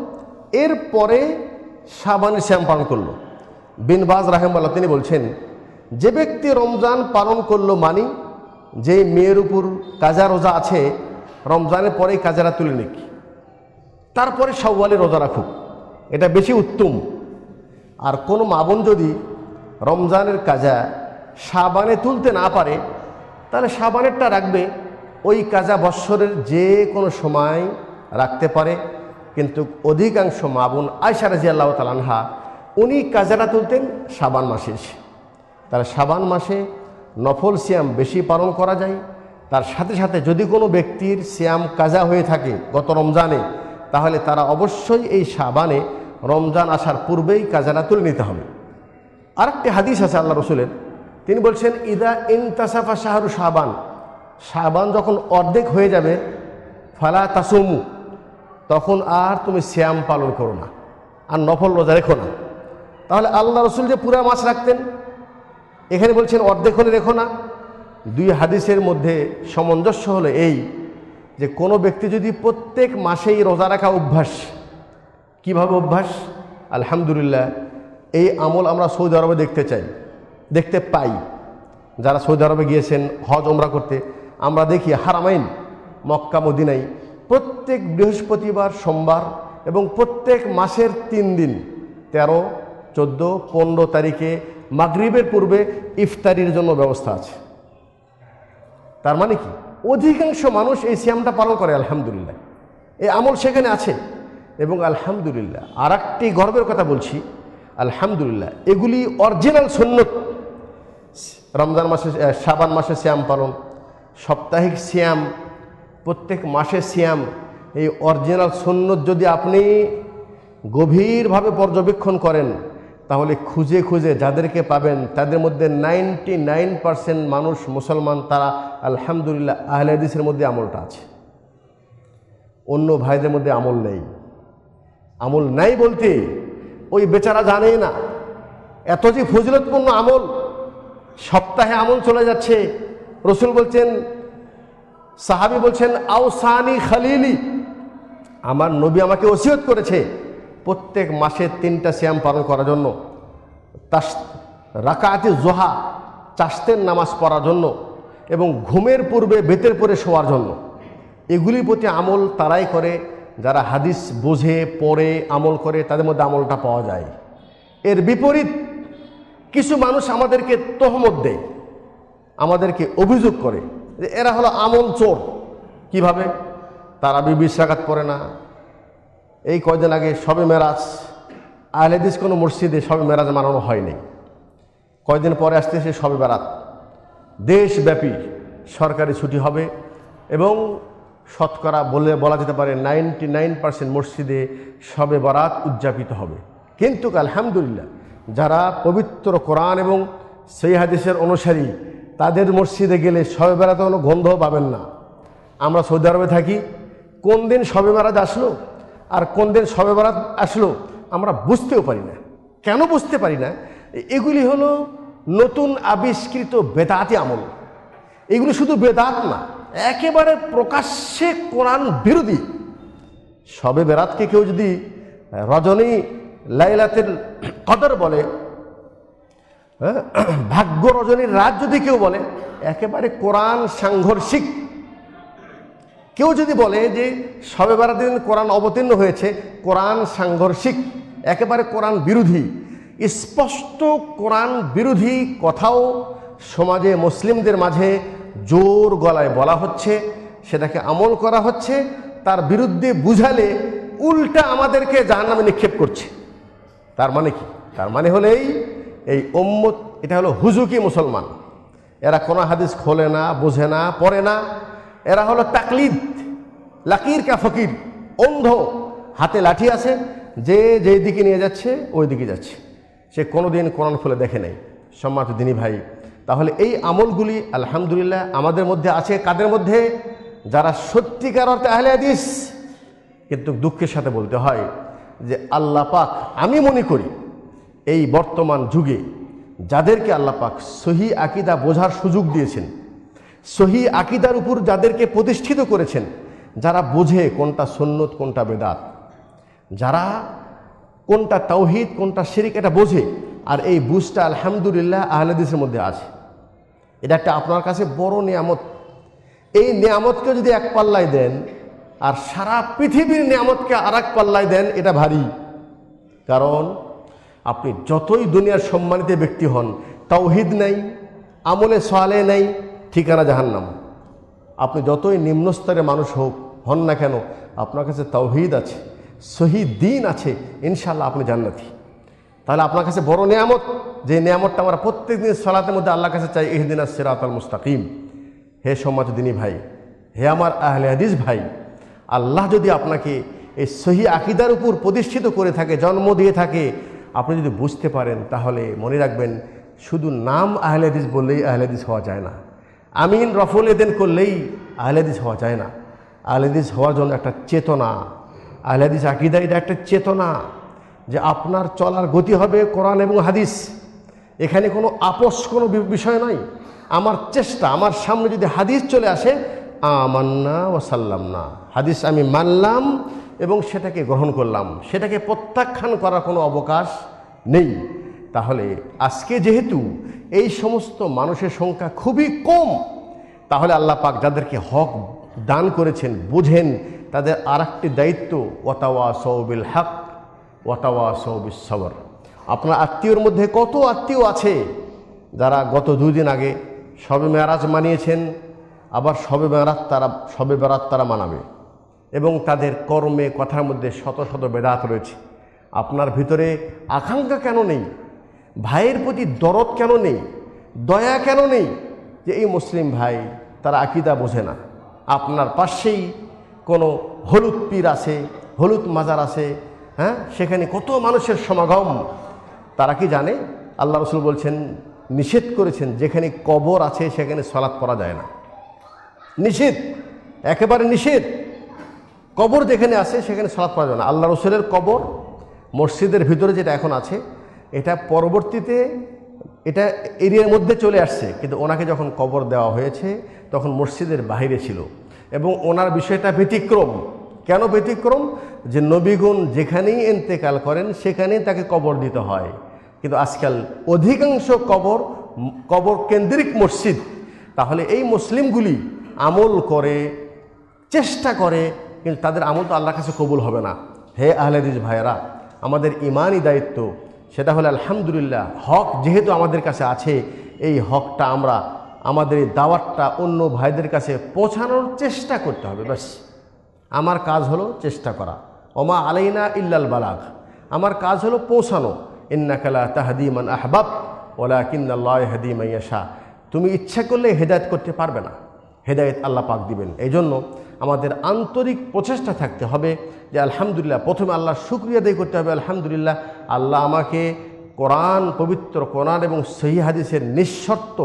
এরপরে সাবানের শ্যাম পালন করলো বিনবাজ রাহেমাল্লাহ তিনি বলছেন যে ব্যক্তি রমজান পালন করলো মানি যে মেয়ের উপর কাজা রোজা আছে রমজানের পরেই কাজারা তুলে নিক তারপরে সওয়ালে রোজা রাখুক এটা বেশি উত্তম আর কোনো মাবন যদি রমজানের কাজা সাবানে তুলতে না পারে তাহলে সাবানেরটা রাখবে ওই কাজা বৎসরের যে কোনো সময় রাখতে পারে কিন্তু অধিকাংশ মাবুন আয়সা রাজি আল্লাহ তালানহা উনি কাজাটা তুলতেন সাবান মাসে তাহলে সাবান মাসে নফল সিয়াম বেশি পালন করা যায় তার সাথে সাথে যদি কোনো ব্যক্তির সিয়াম কাজা হয়ে থাকে গত রমজানে তাহলে তারা অবশ্যই এই সাবানে রমজান আসার পূর্বেই কাজানা তুলে নিতে হবে আরেকটি হাদিস আছে আল্লাহ রসুলের তিনি বলছেন ইদা ইনতাসাফা শাহরু শাহবান শাহবান যখন অর্ধেক হয়ে যাবে ফালা তাসমু তখন আর তুমি শ্যাম পালন করো না আর নফল রোজা রেখো না তাহলে আল্লাহ রসুল যে পুরা মাছ রাখতেন এখানে বলছেন অর্ধেক হলে রেখো না দুই হাদিসের মধ্যে সামঞ্জস্য হলো এই যে কোনো ব্যক্তি যদি প্রত্যেক মাসেই রোজা রাখা অভ্যাস কিভাবে অভ্যাস আলহামদুলিল্লাহ এই আমল আমরা সৌদি আরবে দেখতে চাই দেখতে পাই যারা সৌদি আরবে গিয়েছেন হজ ওমরা করতে আমরা দেখি হারামাইন মক্কা মদিনাই প্রত্যেক বৃহস্পতিবার সোমবার এবং প্রত্যেক মাসের তিন দিন ১৩ চোদ্দো পনেরো তারিখে মাগরীবের পূর্বে ইফতারির জন্য ব্যবস্থা আছে তার মানে কি অধিকাংশ মানুষ এই সিয়ামটা পালন করে আলহামদুলিল্লাহ এই আমল সেখানে আছে এবং আলহামদুলিল্লাহ আর একটি গর্বের কথা বলছি আলহামদুলিল্লাহ এগুলি অরিজিনাল সন্ন্যত রমজান মাসে সাবান মাসে শ্যাম পালন সাপ্তাহিক শ্যাম প্রত্যেক মাসে শ্যাম এই অরিজিনাল সন্ন্যত যদি আপনি গভীরভাবে পর্যবেক্ষণ করেন তাহলে খুঁজে খুঁজে যাদেরকে পাবেন তাদের মধ্যে নাইনটি নাইন পারসেন্ট মানুষ মুসলমান তারা আলহামদুলিল্লাহ আহলে হাদিসের মধ্যে আমলটা আছে অন্য ভাইদের মধ্যে আমল নেই আমল নাই বলতে ওই বেচারা জানেই না এত যে ফজিলতপূর্ণ আমল সপ্তাহে আমল চলে যাচ্ছে রসুল বলছেন সাহাবি বলছেন আউসানি খালিলি আমার নবী আমাকে ওসিয়ত করেছে প্রত্যেক মাসে তিনটা শ্যাম পালন করার জন্য তাস রাকাতে জোহা চাষতের নামাজ পড়ার জন্য এবং ঘুমের পূর্বে বেতের পরে শোয়ার জন্য এগুলির প্রতি আমল তারাই করে যারা হাদিস বোঝে পড়ে আমল করে তাদের মধ্যে আমলটা পাওয়া যায় এর বিপরীত কিছু মানুষ আমাদেরকে তহমত দেয় আমাদেরকে অভিযোগ করে যে এরা হলো আমল চোর কিভাবে তারা বিবিশ্রাঘাত করে না এই কয়দিন আগে সবে মেরাজ আহলেদিস কোনো মসজিদে সবে মেরাজ মানানো হয়নি কয়দিন পরে আসতে সে সবে বেড়াত দেশব্যাপী সরকারি ছুটি হবে এবং শতকরা বলে বলা যেতে পারে নাইনটি নাইন পার্সেন্ট মসজিদে সবে বরাত উদযাপিত হবে কিন্তু আলহামদুলিল্লাহ যারা পবিত্র কোরআন এবং সেই হাদিসের অনুসারী তাদের মসজিদে গেলে সবে বেড়াতে কোনো গন্ধ পাবেন না আমরা সৌদি আরবে থাকি কোন দিন সবে বেড়াত আসলো আর কোন দিন সবে বেড়াত আসলো আমরা বুঝতেও পারি না কেন বুঝতে পারি না এগুলি হলো নতুন আবিষ্কৃত বেদাতি আমল এগুলি শুধু বেদাত না একেবারে প্রকাশ্যে কোরআন বিরোধী সবে বেরাতকে কেউ যদি রজনী লাইলাতের কদর বলে হ্যাঁ, ভাগ্য রজনীর রাত যদি কেউ বলে একেবারে কোরআন সাংঘর্ষিক কেউ যদি বলে যে সবে বেড়াতের কোরআন অবতীর্ণ হয়েছে কোরআন সাংঘর্ষিক একেবারে কোরআন বিরোধী স্পষ্ট কোরআন বিরোধী কথাও সমাজে মুসলিমদের মাঝে জোর গলায় বলা হচ্ছে সেটাকে আমল করা হচ্ছে তার বিরুদ্ধে বুঝালে উল্টা আমাদেরকে জাহান্নামে নিক্ষেপ করছে তার মানে কি তার মানে হলেই এই ওম্মত এটা হলো হুজুকি মুসলমান এরা কোনো হাদিস খোলে না বোঝে না পড়ে না এরা হলো তাকলিদ লাকির কা ফকির অন্ধ হাতে লাঠি আছে যে যেই দিকে নিয়ে যাচ্ছে ওই দিকে যাচ্ছে সে দিন কোরআন খুলে দেখে নেই সম্মানিত দিনী ভাই তাহলে এই আমলগুলি আলহামদুলিল্লাহ আমাদের মধ্যে আছে কাদের মধ্যে যারা সত্যিকার অর্থে আহলে হাদিস কিন্তু দুঃখের সাথে বলতে হয় যে আল্লাহ পাক আমি মনে করি এই বর্তমান যুগে যাদেরকে আল্লাহ পাক সহি আকিদা বোঝার সুযোগ দিয়েছেন সহি আকিদার উপর যাদেরকে প্রতিষ্ঠিত করেছেন যারা বোঝে কোনটা সন্ন্যত কোনটা বেদাত যারা কোনটা তৌহিদ কোনটা শিরিক এটা বোঝে আর এই বুঝটা আলহামদুলিল্লাহ আহলাদিসের মধ্যে আছে এটা একটা আপনার কাছে বড় নিয়ামত এই নিয়ামতকে যদি এক পাল্লায় দেন আর সারা পৃথিবীর নিয়ামতকে আর এক পাল্লায় দেন এটা ভারী কারণ আপনি যতই দুনিয়ার সম্মানিত ব্যক্তি হন তাওহিদ নাই আমলে সোয়ালে নাই ঠিকানা জাহান্নাম আপনি যতই নিম্নস্তরের মানুষ হোক হন না কেন আপনার কাছে তাওহিদ আছে সহি দিন আছে ইনশাল্লাহ আপনি জান্নাতি তাহলে আপনার কাছে বড় নিয়ামত যে নিয়ামতটা আমরা প্রত্যেক দিন সলাতের মধ্যে আল্লাহর কাছে চাই এহদিন আল মুস্তাকিম হে সমাজ দিনী ভাই হে আমার আহলে হাদিস ভাই আল্লাহ যদি আপনাকে এই সহি আকিদার উপর প্রতিষ্ঠিত করে থাকে জন্ম দিয়ে থাকে আপনি যদি বুঝতে পারেন তাহলে মনে রাখবেন শুধু নাম আহলেদিস বললেই আহলেদিস হওয়া যায় না আমিন রফল এদেন করলেই আহলেদিস হওয়া যায় না আহলেদিস হওয়ার জন্য একটা চেতনা আহলেদিস আকিদা এটা একটা চেতনা যে আপনার চলার গতি হবে কোরআন এবং হাদিস এখানে কোনো আপোষ কোনো বিষয় নয় আমার চেষ্টা আমার সামনে যদি হাদিস চলে আসে আমান্না ও সাল্লাম না হাদিস আমি মানলাম এবং সেটাকে গ্রহণ করলাম সেটাকে প্রত্যাখ্যান করার কোনো অবকাশ নেই তাহলে আজকে যেহেতু এই সমস্ত মানুষের সংখ্যা খুবই কম তাহলে আল্লাহ পাক যাদেরকে হক দান করেছেন বুঝেন তাদের আর একটি দায়িত্ব ওতাওয়া সৌবিল হক ওয়াতাওয়া আপনার আত্মীয়র মধ্যে কত আত্মীয় আছে যারা গত দুদিন আগে সবে মেয়ারাজ মানিয়েছেন আবার সবে মেয়ারাত তারা সবে বেড়াত তারা মানাবে এবং তাদের কর্মে কথার মধ্যে শত শত বেদাত রয়েছে আপনার ভিতরে আকাঙ্ক্ষা কেন নেই ভাইয়ের প্রতি দরদ কেন নেই দয়া কেন নেই যে এই মুসলিম ভাই তারা আকিদা বোঝে না আপনার পাশেই কোনো হলুদ পীর আছে হলুদ মাজার আছে হ্যাঁ সেখানে কত মানুষের সমাগম তারা কি জানে আল্লাহ রসুল বলছেন নিষেধ করেছেন যেখানে কবর আছে সেখানে সলাপ করা যায় না নিষেধ একেবারে নিষেধ কবর যেখানে আছে সেখানে সলাপ করা যায় না আল্লাহ রসুলের কবর মসজিদের ভিতরে যেটা এখন আছে এটা পরবর্তীতে এটা এরিয়ার মধ্যে চলে আসছে কিন্তু ওনাকে যখন কবর দেওয়া হয়েছে তখন মসজিদের বাহিরে ছিল এবং ওনার বিষয়টা ব্যতিক্রম কেন ব্যতিক্রম যে নবীগুণ যেখানেই এন্তেকাল করেন সেখানেই তাকে কবর দিতে হয় কিন্তু আজকাল অধিকাংশ কবর কবর কেন্দ্রিক মসজিদ তাহলে এই মুসলিমগুলি আমল করে চেষ্টা করে কিন্তু তাদের আমল তো আল্লাহর কাছে কবুল হবে না হে আহলেদিস ভাইরা আমাদের ইমানই দায়িত্ব সেটা হলো আলহামদুলিল্লাহ হক যেহেতু আমাদের কাছে আছে এই হকটা আমরা আমাদের এই দাওয়াতটা অন্য ভাইদের কাছে পৌঁছানোর চেষ্টা করতে হবে ব্যাস আমার কাজ হলো চেষ্টা করা ওমা আলাইনা ইল্লাল বালাক আমার কাজ হলো পৌঁছানো ইন্নাকালা তাহাদিমান আহবাব ওলা কিন্নাল্লাহ হাদিমাইয়া শাহ তুমি ইচ্ছা করলে হেদায়ত করতে পারবে না হেদায়ত আল্লাহ পাক দিবেন এই জন্য আমাদের আন্তরিক প্রচেষ্টা থাকতে হবে যে আলহামদুলিল্লাহ প্রথমে আল্লাহ শুক্রিয়া দিয়ে করতে হবে আলহামদুলিল্লাহ আল্লাহ আমাকে কোরআন পবিত্র কোরআন এবং সহি হাদিসের নিঃশর্ত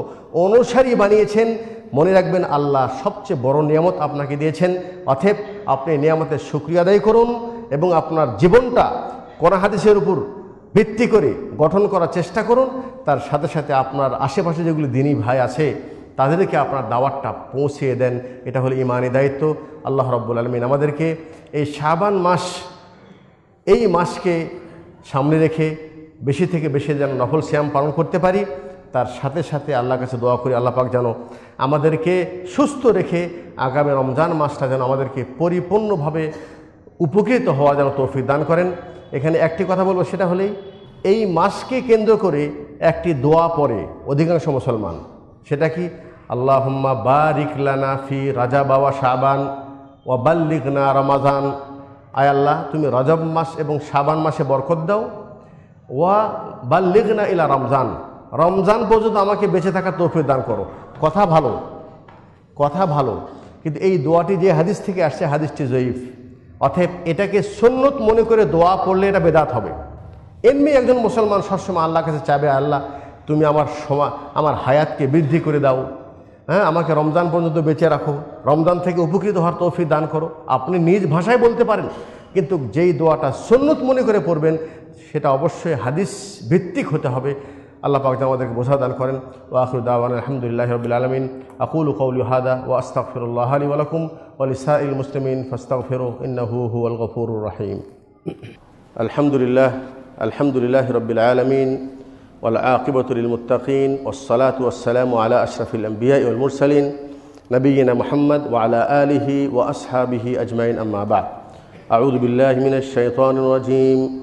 অনুসারী বানিয়েছেন মনে রাখবেন আল্লাহ সবচেয়ে বড় নিয়ামত আপনাকে দিয়েছেন অথেব আপনি নিয়ামতের সুক্রিয় আদায় করুন এবং আপনার জীবনটা কোরআহাদিসের উপর ভিত্তি করে গঠন করার চেষ্টা করুন তার সাথে সাথে আপনার আশেপাশে যেগুলি দিনী ভাই আছে তাদেরকে আপনার দাওয়াতটা পৌঁছিয়ে দেন এটা হলো ইমানি দায়িত্ব আল্লাহ রব্বুল আলমিন আমাদেরকে এই শাবান মাস এই মাসকে সামনে রেখে বেশি থেকে বেশি যেন নফল শ্যাম পালন করতে পারি তার সাথে সাথে আল্লাহর কাছে দোয়া করি আল্লাহ পাক যেন আমাদেরকে সুস্থ রেখে আগামী রমজান মাসটা যেন আমাদেরকে পরিপূর্ণভাবে উপকৃত হওয়া যেন তৌফিক দান করেন এখানে একটি কথা বলবো সেটা হলেই এই মাসকে কেন্দ্র করে একটি দোয়া পড়ে অধিকাংশ মুসলমান সেটা কি বা রিকলানা ফি রাজা বাবা শাবান বাল্লিকনা রমাজান আয় আল্লাহ তুমি রজব মাস এবং শাবান মাসে বরকত দাও ওয়া বাল্লিগনা ইলা রমজান রমজান পর্যন্ত আমাকে বেঁচে থাকার তৌফিক দান করো কথা ভালো কথা ভালো কিন্তু এই দোয়াটি যে হাদিস থেকে আসছে হাদিসটি জয়ীফ অথব এটাকে সন্ন্যত মনে করে দোয়া পড়লে এটা বেদাত হবে এমনি একজন মুসলমান সবসময় আল্লাহ কাছে চাবে আল্লাহ তুমি আমার সময় আমার হায়াতকে বৃদ্ধি করে দাও হ্যাঁ আমাকে রমজান পর্যন্ত বেঁচে রাখো রমজান থেকে উপকৃত হওয়ার তৌফিক দান করো আপনি নিজ ভাষায় বলতে পারেন কিন্তু যেই দোয়াটা সন্ন্যত মনে করে পড়বেন সেটা অবশ্যই হাদিস ভিত্তিক হতে হবে الله پاک تمہادر کے بوسادان کریں وآخر دعوانا لله رب العالمين اقول قولي هذا واستغفر الله لي ولكم ولسائر المسلمين فاستغفروا انه هو الغفور الرحيم الحمد لله الحمد لله رب العالمين والعاقبة للمتقين والصلاة والسلام على أشرف الأنبياء والمرسلين نبينا محمد وعلى آله وأصحابه أجمعين أما بعد أعوذ بالله من الشيطان الرجيم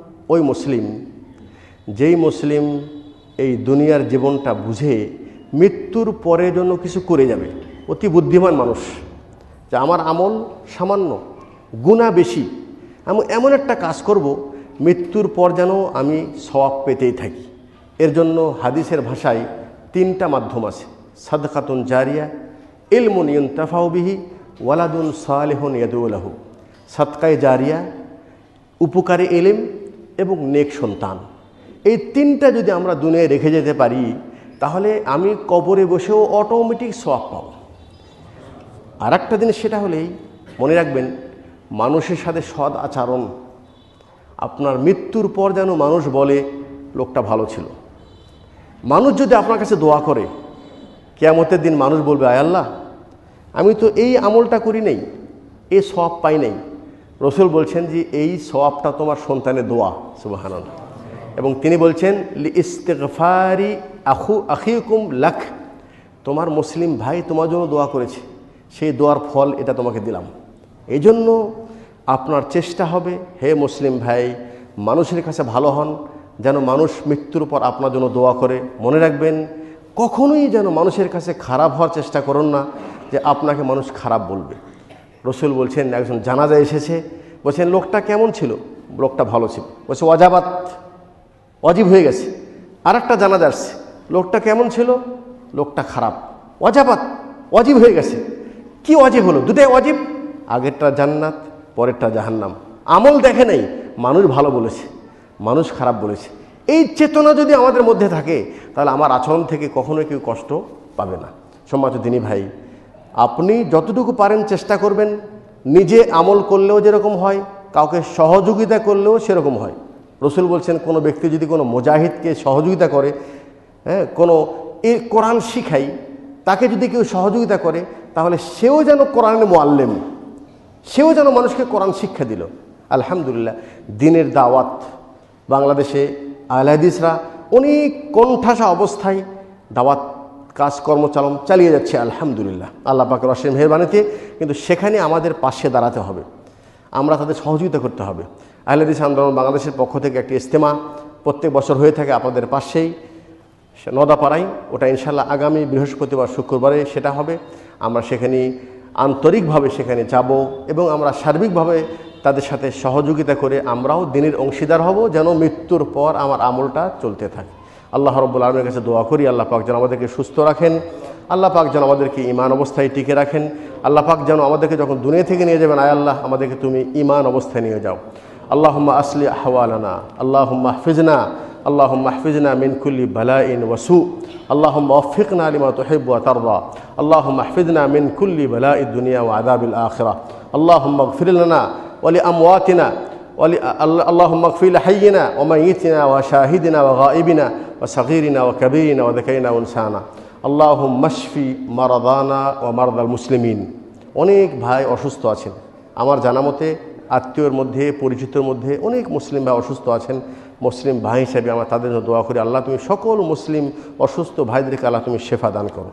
ওই মুসলিম যেই মুসলিম এই দুনিয়ার জীবনটা বুঝে মৃত্যুর পরে জন্য কিছু করে যাবে অতি বুদ্ধিমান মানুষ যে আমার আমল সামান্য গুণা বেশি আমি এমন একটা কাজ করব মৃত্যুর পর যেন আমি সবাব পেতেই থাকি এর জন্য হাদিসের ভাষায় তিনটা মাধ্যম আছে সাদকাতুন জারিয়া ইলমুন ইয়ন্তাফাউবিহি ওয়ালাদুন সালেহন ইয়াদুল্লাহ সাদকায় জারিয়া উপকারে এলিম এবং নেক সন্তান এই তিনটা যদি আমরা দুনিয়ায় রেখে যেতে পারি তাহলে আমি কবরে বসেও অটোমেটিক সব পাব আর একটা জিনিস সেটা হলেই মনে রাখবেন মানুষের সাথে সৎ আচরণ আপনার মৃত্যুর পর যেন মানুষ বলে লোকটা ভালো ছিল মানুষ যদি আপনার কাছে দোয়া করে কেয়ামতের দিন মানুষ বলবে আয় আল্লাহ আমি তো এই আমলটা করি নেই এ সব পাই নাই রসুল বলছেন যে এই সওয়াবটা তোমার সন্তানের দোয়া সুবাহান এবং তিনি বলছেন ইস্তেকফারি আখু আখিকুম লাখ তোমার মুসলিম ভাই তোমার জন্য দোয়া করেছে সেই দোয়ার ফল এটা তোমাকে দিলাম এই জন্য আপনার চেষ্টা হবে হে মুসলিম ভাই মানুষের কাছে ভালো হন যেন মানুষ মৃত্যুর পর আপনার জন্য দোয়া করে মনে রাখবেন কখনোই যেন মানুষের কাছে খারাপ হওয়ার চেষ্টা করুন না যে আপনাকে মানুষ খারাপ বলবে রসুল বলছেন একজন জানাজা এসেছে বলছেন লোকটা কেমন ছিল লোকটা ভালো ছিল বলছে অজাবাত অজীব হয়ে গেছে আর একটা জানাজা আসছে লোকটা কেমন ছিল লোকটা খারাপ অজাবাত অজীব হয়ে গেছে কি অজীব হলো দুটাই অজীব আগেরটা জান্নাত পরেরটা জাহান্নাম আমল দেখে নেই মানুষ ভালো বলেছে মানুষ খারাপ বলেছে এই চেতনা যদি আমাদের মধ্যে থাকে তাহলে আমার আচরণ থেকে কখনোই কেউ কষ্ট পাবে না সম্মাত দিনী ভাই আপনি যতটুকু পারেন চেষ্টা করবেন নিজে আমল করলেও যেরকম হয় কাউকে সহযোগিতা করলেও সেরকম হয় রসুল বলছেন কোনো ব্যক্তি যদি কোনো মুজাহিদকে সহযোগিতা করে হ্যাঁ কোনো এ কোরআন শিখাই তাকে যদি কেউ সহযোগিতা করে তাহলে সেও যেন কোরআনে মোয়াল্লেম সেও যেন মানুষকে কোরআন শিক্ষা দিল আলহামদুলিল্লাহ দিনের দাওয়াত বাংলাদেশে আহলাদিসরা অনেক কণ্ঠাসা অবস্থায় দাওয়াত কাজকর্ম চালন চালিয়ে যাচ্ছে আলহামদুলিল্লাহ আল্লাহ পাকে রসের মেহরবানিতে কিন্তু সেখানে আমাদের পাশে দাঁড়াতে হবে আমরা তাদের সহযোগিতা করতে হবে আহলেদিস আন্দোলন বাংলাদেশের পক্ষ থেকে একটি ইস্তেমা প্রত্যেক বছর হয়ে থাকে আপনাদের পাশেই নদাপাড়ায় ওটা ইনশাল্লাহ আগামী বৃহস্পতিবার শুক্রবারে সেটা হবে আমরা সেখানে আন্তরিকভাবে সেখানে যাব এবং আমরা সার্বিকভাবে তাদের সাথে সহযোগিতা করে আমরাও দিনের অংশীদার হব যেন মৃত্যুর পর আমার আমলটা চলতে থাকে আল্লাহ রব্বুল আলমের কাছে দোয়া করি আল্লাহ পাক যেন আমাদেরকে সুস্থ রাখেন আল্লাহ পাক যেন আমাদেরকে ইমান অবস্থায় টিকে রাখেন আল্লাহ পাক যেন আমাদেরকে যখন দুনিয়া থেকে নিয়ে যাবেন আয় আল্লাহ আমাদেরকে তুমি ইমান অবস্থায় নিয়ে যাও আল্লাহম্মা আসলি আহওয়ালানা আল্লাহম্মা হাফিজনা اللهم احفظنا من كل بلاء وسوء اللهم وفقنا لما تحب وترضى اللهم احفظنا من كل بلاء الدنيا وعذاب الآخرة اللهم اغفر لنا ولأمواتنا আল্লাহ মকফিল হাইনা ওমা ইতিনা ওয়া শাহিদিনা ওয়া গাইবিনা ওয়া সগিরিনা ওয়া কবিরিনা ওয়া দেখাইনা উনসানা আল্লাহ মশফি মারাদানা ওয়া মারদাল মুসলিমিন অনেক ভাই অসুস্থ আছেন আমার জানা মতে আত্মীয়র মধ্যে পরিচিতর মধ্যে অনেক মুসলিম ভাই অসুস্থ আছেন মুসলিম ভাই হিসেবে আমার তাদের জন্য দোয়া করি আল্লাহ তুমি সকল মুসলিম অসুস্থ ভাইদেরকে আল্লাহ তুমি শেফা দান করো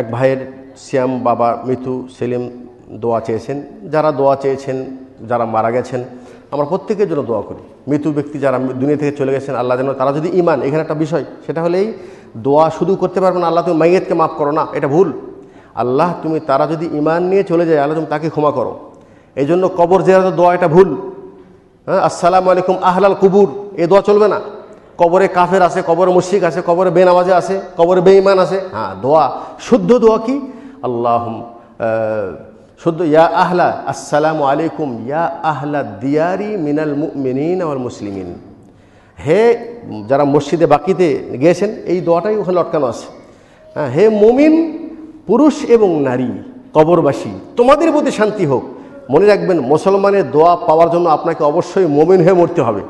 এক ভাইয়ের শ্যাম বাবা মৃত্যু সেলিম দোয়া চেয়েছেন যারা দোয়া চেয়েছেন যারা মারা গেছেন আমরা প্রত্যেকের জন্য দোয়া করি মৃত্যু ব্যক্তি যারা দুনিয়া থেকে চলে গেছেন আল্লাহ যেন তারা যদি ইমান এখানে একটা বিষয় সেটা হলেই দোয়া শুধু করতে পারবে না আল্লাহ তুমি মাইয়েতকে মাফ করো না এটা ভুল আল্লাহ তুমি তারা যদি ইমান নিয়ে চলে যায় আল্লাহ তুমি তাকে ক্ষমা করো এই জন্য কবর জেরা দোয়া এটা ভুল হ্যাঁ আসসালামু আলাইকুম আহলাল কুবুর এ দোয়া চলবে না কবরে কাফের আছে কবরে মুশিক আছে কবরে বেনামাজে আছে কবরে বেঈমান আছে হ্যাঁ দোয়া শুদ্ধ দোয়া কি আল্লাহ শুধু ইয়া আহলা আসসালামু আলাইকুম ইয়া আহলা দিয়ারি মিনাল মিনিন আমার মুসলিমিন হে যারা মসজিদে বাকিতে গিয়েছেন এই দোয়াটাই ওখানে লটকানো আছে হ্যাঁ হে মুমিন পুরুষ এবং নারী কবরবাসী তোমাদের প্রতি শান্তি হোক মনে রাখবেন মুসলমানের দোয়া পাওয়ার জন্য আপনাকে অবশ্যই মোমিন হয়ে মরতে হবে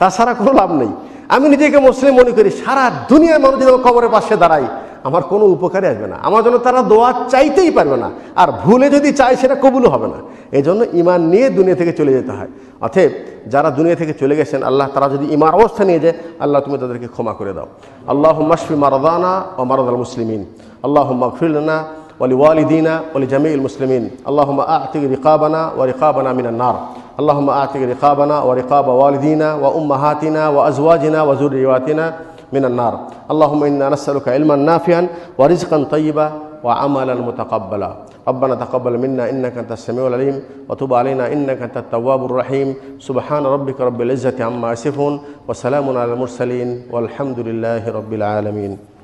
তাছাড়া কোনো লাভ নেই আমি নিজেকে মুসলিম মনে করি সারা দুনিয়ার মানুষ যদি কবরের পাশে দাঁড়াই আমার কোনো উপকারে আসবে না আমার জন্য তারা দোয়া চাইতেই পারবে না আর ভুলে যদি চায় সেটা কবুলও হবে না এই জন্য ইমান নিয়ে দুনিয়া থেকে চলে যেতে হয় অতএব যারা দুনিয়া থেকে চলে গেছেন আল্লাহ তারা যদি ইমার অবস্থা নিয়ে যায় আল্লাহ তুমি তাদেরকে ক্ষমা করে দাও আল্লাহ মাসফি মারদানা ও মারদাল মুসলিমিন আল্লাহ মকফিলানা ولوالدينا ولجميع المسلمين اللهم أعتق رقابنا ورقابنا من النار اللهم أعتق رقابنا ورقاب والدينا وأمهاتنا وأزواجنا وذرياتنا من النار اللهم إنا نسألك علما نافعا ورزقا طيبا وعملا متقبلا ربنا تقبل منا إنك أنت السميع العليم وتب علينا إنك أنت التواب الرحيم سبحان ربك رب العزة عما يصفون وسلام على المرسلين والحمد لله رب العالمين